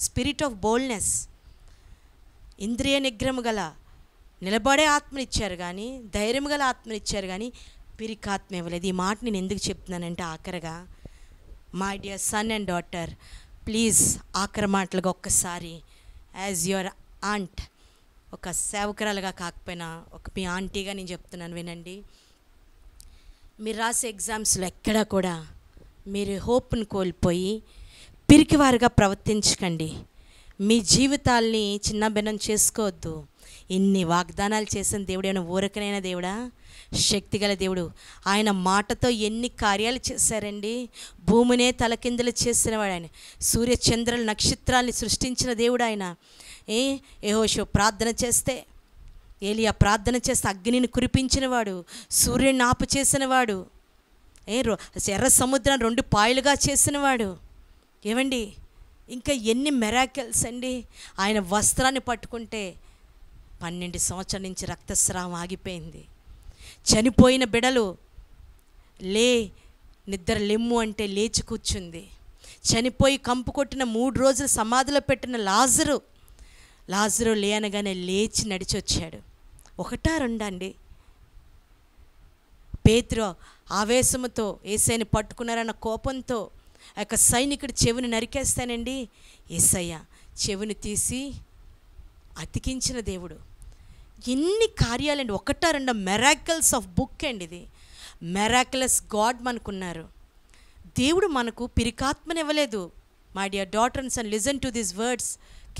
స్పిరిట్ ఆఫ్ బోల్డ్నెస్ ఇంద్రియ నిగ్రము గల నిలబడే ఆత్మనిచ్చారు కానీ ధైర్యం గల ఆత్మనిచ్చారు కానీ పిరికి ఆత్మ ఇవ్వలేదు ఈ మాట నేను ఎందుకు చెప్తున్నానంటే ఆఖరగా my dear son and daughter please ఆక్రమాటలుగా ఒక్కసారి యాజ్ యువర్ ఆంట్ ఒక సేవకురాలుగా కాకపోయినా ఒక మీ ఆంటీగా నేను చెప్తున్నాను వినండి మీరు రాసే ఎగ్జామ్స్లో ఎక్కడా కూడా మీరు హోప్ను కోల్పోయి పిరికివారుగా ప్రవర్తించకండి మీ జీవితాల్ని చిన్నభిన్నం చేసుకోవద్దు ఇన్ని వాగ్దానాలు చేసిన దేవుడైనా ఊరకనైనా దేవుడా శక్తిగల దేవుడు ఆయన మాటతో ఎన్ని కార్యాలు చేశారండి భూమినే తలకిందలు చేసినవాడు ఆయన సూర్యచంద్రుల నక్షత్రాల్ని సృష్టించిన దేవుడు ఆయన ఏ ఏహోషో ప్రార్థన చేస్తే ఏలియా ప్రార్థన చేస్తే అగ్నిని కురిపించినవాడు సూర్యుని ఆపు చేసినవాడు ఏ ఎర్ర సముద్రం రెండు పాయలుగా చేసినవాడు ఏమండి ఇంకా ఎన్ని మెరాకిల్స్ అండి ఆయన వస్త్రాన్ని పట్టుకుంటే పన్నెండు సంవత్సరాల నుంచి రక్తస్రావం ఆగిపోయింది చనిపోయిన బిడలు లే నిద్ర లెమ్ము అంటే లేచి కూర్చుంది చనిపోయి కంపు కొట్టిన మూడు రోజులు సమాధిలో పెట్టిన లాజరు లాజరు లేనగానే లేచి నడిచి వచ్చాడు ఒకటా రెండండి పేత్రు ఆవేశంతో ఏసైని పట్టుకున్నారన్న కోపంతో ఆ యొక్క సైనికుడు చెవిని నరికేస్తానండి ఏసయ్య చెవిని తీసి అతికించిన దేవుడు ఎన్ని కార్యాలండి ఒకట రెండు మెరాకల్స్ ఆఫ్ బుక్ అండి ఇది మెరాకలస్ గాడ్ మనకున్నారు దేవుడు మనకు పిరికాత్మనివ్వలేదు my dear daughter and son listen to this words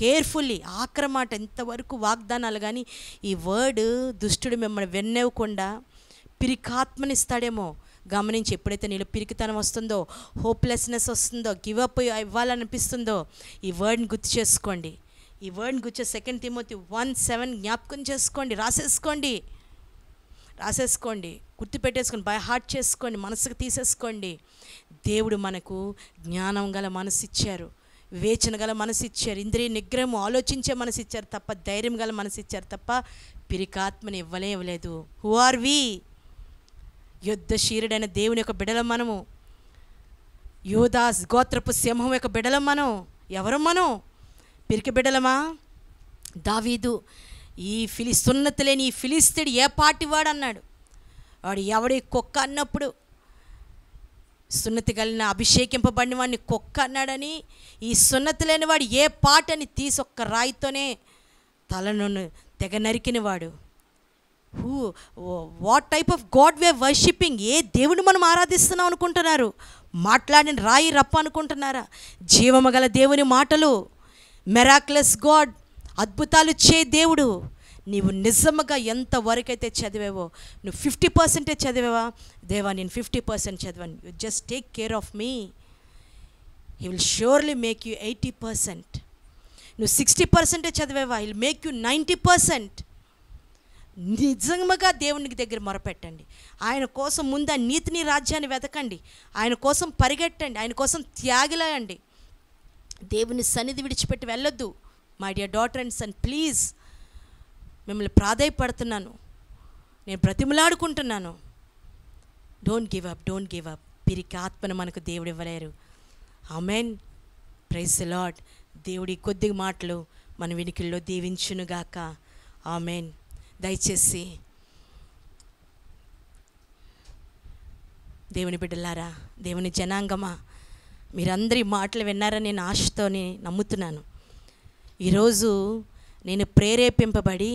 carefully ఆక్రమాట ఎంతవరకు వాగ్దానాలు కానీ ఈ వర్డ్ దుష్టుడు మిమ్మల్ని వెన్నెవ్వకుండా పిరికాత్మనిస్తాడేమో గమనించి ఎప్పుడైతే నీళ్ళు పిరికితనం వస్తుందో హోప్లెస్నెస్ వస్తుందో గివప్ ఇవ్వాలనిపిస్తుందో ఈ వర్డ్ని గుర్తు చేసుకోండి ఈ వర్డ్ గుచ్చే సెకండ్ తిమోతి వన్ సెవెన్ జ్ఞాపకం చేసుకోండి రాసేసుకోండి రాసేసుకోండి గుర్తుపెట్టేసుకోండి బై హార్ట్ చేసుకోండి మనసుకు తీసేసుకోండి దేవుడు మనకు జ్ఞానం గల మనసు ఇచ్చారు వివేచన గల మనసు ఇచ్చారు ఇంద్రియ నిగ్రహం ఆలోచించే మనసు ఇచ్చారు తప్ప ధైర్యం గల మనసు ఇచ్చారు తప్ప పిరికాత్మని ఇవ్వలే ఇవ్వలేదు హూ ఆర్ వి యుద్ధశీరుడైన దేవుని యొక్క బిడలం మనము యోదాస్ గోత్రపు సింహం యొక్క బిడలం మనం ఎవరు మనం పిరికి బిడ్డలమా దావీదు ఈ ఫిలి సున్నతి లేని ఈ ఫిలిస్తీడు ఏ పాటి వాడు అన్నాడు వాడు ఎవడి కుక్క అన్నప్పుడు సున్నతి కలిగిన అభిషేకింపబడిన వాడిని కుక్క అన్నాడని ఈ సున్నతి లేని వాడు ఏ పాటని తీసి ఒక్క రాయితోనే తలను తెగ నరికినవాడు who what type of God we worshipping ఏ దేవుని మనం ఆరాధిస్తున్నాం అనుకుంటున్నారు మాట్లాడిన రాయి రప్ప అనుకుంటున్నారా గల దేవుని మాటలు మెరాక్లెస్ గాడ్ అద్భుతాలు చే దేవుడు నీవు నిజముగా ఎంతవరకైతే చదివేవో నువ్వు ఫిఫ్టీ పర్సెంటే చదివావా దేవా నేను ఫిఫ్టీ పర్సెంట్ చదివాను you just take care of me he will surely make you eighty percent నువ్వు సిక్స్టీ పర్సెంటే చదివేవా he'll make you ninety percent నిజంగా దేవునికి దగ్గర మొరపెట్టండి ఆయన కోసం ముందు ఆ నీతిని రాజ్యాన్ని వెతకండి ఆయన కోసం పరిగెట్టండి ఆయన కోసం త్యాగిలేయండి దేవుని సన్నిధి విడిచిపెట్టి వెళ్ళొద్దు my dear daughter and son please మిమ్మల్ని ప్రాధాయపడుతున్నాను నేను బ్రతిమలాడుకుంటున్నాను don't give up don't give up పిరికి ఆత్మను మనకు దేవుడు ఇవ్వలేరు ఆమెన్ ప్రైస్ లాడ్ దేవుడి కొద్ది మాటలు మన వినికిల్లో దీవించునుగాక ఆమెన్ దయచేసి దేవుని బిడ్డలారా దేవుని జనాంగమా మీరందరి మాటలు విన్నారని నేను ఆశతోని నమ్ముతున్నాను ఈరోజు నేను ప్రేరేపింపబడి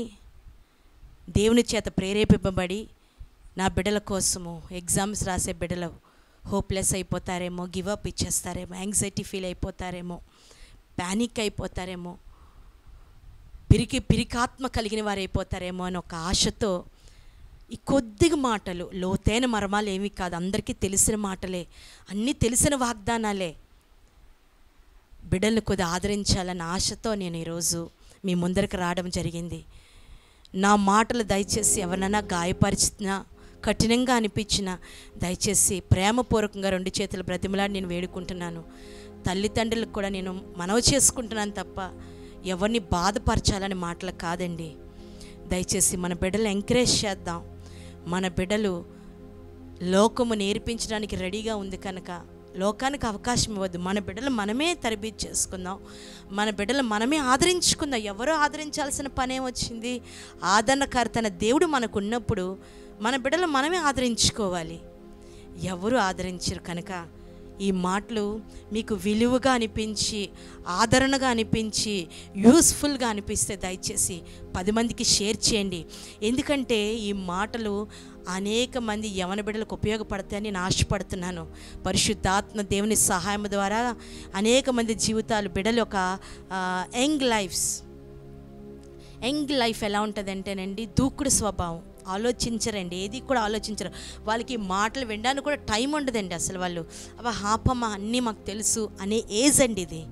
దేవుని చేత ప్రేరేపింపబడి నా బిడ్డల కోసము ఎగ్జామ్స్ రాసే బిడ్డలు హోప్లెస్ అయిపోతారేమో గివప్ ఇచ్చేస్తారేమో యాంగ్జైటీ ఫీల్ అయిపోతారేమో ప్యానిక్ అయిపోతారేమో పిరికి పిరికాత్మ కలిగిన వారైపోతారేమో అని ఒక ఆశతో ఈ కొద్దిగా మాటలు లోతైన మర్మాలు ఏమీ కాదు అందరికీ తెలిసిన మాటలే అన్నీ తెలిసిన వాగ్దానాలే బిడ్డలను కొద్ది ఆదరించాలన్న ఆశతో నేను ఈరోజు మీ ముందరికి రావడం జరిగింది నా మాటలు దయచేసి ఎవరినైనా గాయపరిచినా కఠినంగా అనిపించిన దయచేసి ప్రేమపూర్వకంగా రెండు చేతులు బ్రతిమలాడి నేను వేడుకుంటున్నాను తల్లిదండ్రులకు కూడా నేను మనవి చేసుకుంటున్నాను తప్ప ఎవరిని బాధపరచాలని మాటలు కాదండి దయచేసి మన బిడ్డలు ఎంకరేజ్ చేద్దాం మన బిడ్డలు లోకము నేర్పించడానికి రెడీగా ఉంది కనుక లోకానికి అవకాశం ఇవ్వద్దు మన బిడ్డలు మనమే తరబీదు చేసుకుందాం మన బిడ్డలు మనమే ఆదరించుకుందాం ఎవరో ఆదరించాల్సిన పనే వచ్చింది ఆదరణకర్తన దేవుడు మనకున్నప్పుడు మన బిడ్డలు మనమే ఆదరించుకోవాలి ఎవరు ఆదరించరు కనుక ఈ మాటలు మీకు విలువగా అనిపించి ఆదరణగా అనిపించి యూస్ఫుల్గా అనిపిస్తే దయచేసి పది మందికి షేర్ చేయండి ఎందుకంటే ఈ మాటలు అనేక మంది యవన బిడ్డలకు ఉపయోగపడతాయని నేను ఆశపడుతున్నాను పరిశుద్ధాత్మ దేవుని సహాయం ద్వారా అనేక మంది జీవితాలు బిడ్డలు ఒక యంగ్ లైఫ్స్ యంగ్ లైఫ్ ఎలా ఉంటుందంటేనండి దూకుడు స్వభావం ఆలోచించరండి ఏది కూడా ఆలోచించరు వాళ్ళకి మాటలు వినడానికి కూడా టైం ఉండదండి అసలు వాళ్ళు అవ హాపమ్మ అన్నీ మాకు తెలుసు అనే ఏజ్ అండి ఇది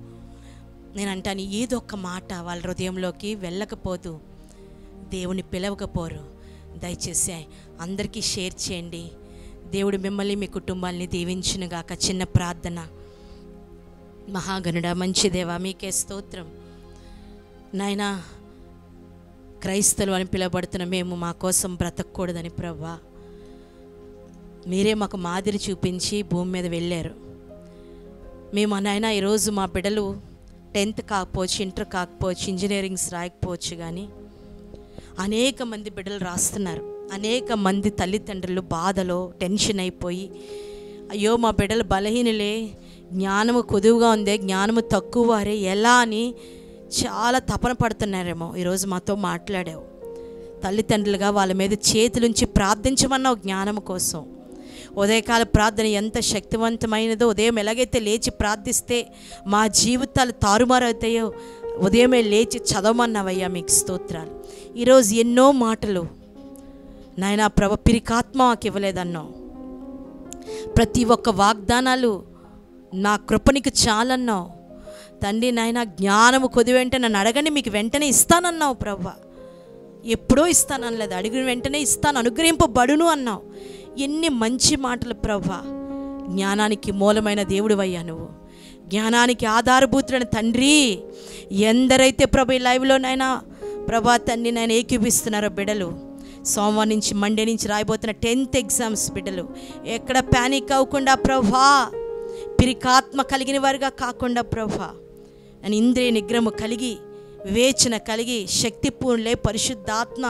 నేను అంటాను ఏదో ఒక మాట వాళ్ళ హృదయంలోకి వెళ్ళకపోదు దేవుని పిలవకపోరు దయచేసి అందరికీ షేర్ చేయండి దేవుడు మిమ్మల్ని మీ కుటుంబాల్ని దీవించినగాక చిన్న ప్రార్థన మహాగనుడ మంచి దేవా మీకే స్తోత్రం నాయనా క్రైస్తలు అని పిలవబడుతున్న మేము మా కోసం బ్రతకూడదని ప్రభా మీరే మాకు మాదిరి చూపించి భూమి మీద వెళ్ళారు మేము నాయన ఈరోజు మా బిడ్డలు టెన్త్ కాకపోవచ్చు ఇంటర్ కాకపోవచ్చు ఇంజనీరింగ్స్ రాయకపోవచ్చు కానీ అనేక మంది బిడ్డలు రాస్తున్నారు అనేక మంది తల్లిదండ్రులు బాధలో టెన్షన్ అయిపోయి అయ్యో మా బిడ్డలు బలహీనులే జ్ఞానము కొదువుగా ఉందే జ్ఞానము తక్కువ వారే ఎలా అని చాలా తపన పడుతున్నారేమో ఈరోజు మాతో మాట్లాడావు తల్లిదండ్రులుగా వాళ్ళ మీద చేతులుంచి ప్రార్థించమన్న జ్ఞానం కోసం ఉదయకాల ప్రార్థన ఎంత శక్తివంతమైనదో ఉదయం ఎలాగైతే లేచి ప్రార్థిస్తే మా జీవితాలు తారుమారవుతాయో ఉదయమే లేచి చదవమన్నావయ్యా మీకు స్తోత్రాలు ఈరోజు ఎన్నో మాటలు నాయన ప్రభ పిరికాత్మ మాకు ఇవ్వలేదన్నో ప్రతి ఒక్క వాగ్దానాలు నా కృపనికి చాలన్నావు తండ్రి నాయన జ్ఞానము కొద్ది వెంటనే నన్ను అడగని మీకు వెంటనే ఇస్తానన్నావు ప్రవ్వ ఎప్పుడో ఇస్తాను అనలేదు అడిగిన వెంటనే ఇస్తాను అనుగ్రహింపబడును అన్నావు ఎన్ని మంచి మాటలు ప్రవ్వ జ్ఞానానికి మూలమైన అయ్యా నువ్వు జ్ఞానానికి ఆధారభూతులైన తండ్రి ఎందరైతే ప్రభు ఈ లైవ్లోనైనా ప్రభా తండ్రి నేను ఏకీపిస్తున్నారో బిడలు సోమవారం నుంచి మండే నుంచి రాయబోతున్న టెన్త్ ఎగ్జామ్స్ బిడ్డలు ఎక్కడ ప్యానిక్ అవ్వకుండా ప్రభా పిరికాత్మ కలిగిన వారిగా కాకుండా ప్రభా అని ఇంద్రియ నిగ్రహము కలిగి వివేచన కలిగి శక్తి పూర్ణులే పరిశుద్ధాత్మ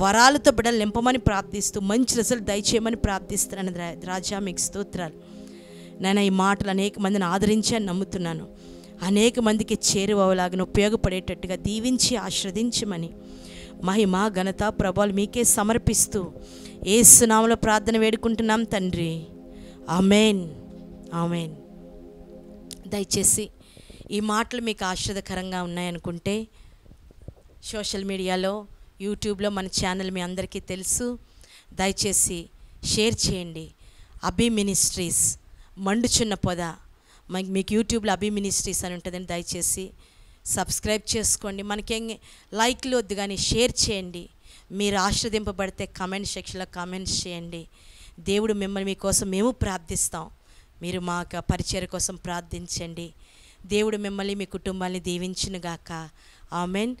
వరాలతో బిడ్డలు నింపమని ప్రార్థిస్తూ మంచి రసలు దయచేయమని ప్రార్థిస్తున్నాను రాజా మీకు స్తోత్రాలు నేను ఈ మాటలు అనేక మందిని ఆదరించాను నమ్ముతున్నాను అనేక మందికి చేరువలాగా ఉపయోగపడేటట్టుగా దీవించి ఆశ్రదించమని మహిమ ఘనత ప్రభావాలు మీకే సమర్పిస్తూ ఏ సునామలో ప్రార్థన వేడుకుంటున్నాం తండ్రి ఆమెన్ ఆమెన్ దయచేసి ఈ మాటలు మీకు ఆశ్రదకరంగా ఉన్నాయనుకుంటే సోషల్ మీడియాలో యూట్యూబ్లో మన ఛానల్ మీ అందరికీ తెలుసు దయచేసి షేర్ చేయండి అభి మినిస్ట్రీస్ మండుచున్న పొద మీకు యూట్యూబ్లో అభి మినిస్ట్రీస్ అని ఉంటుందని దయచేసి సబ్స్క్రైబ్ చేసుకోండి మనకేం లైక్లు వద్దు కానీ షేర్ చేయండి మీరు ఆశ్రదింపబడితే కమెంట్ సెక్షన్లో కామెంట్స్ చేయండి దేవుడు మిమ్మల్ని మీకోసం మేము ప్రార్థిస్తాం మీరు యొక్క పరిచయం కోసం ప్రార్థించండి దేవుడు మిమ్మల్ని మీ కుటుంబాన్ని దీవించినగాక ఆమెన్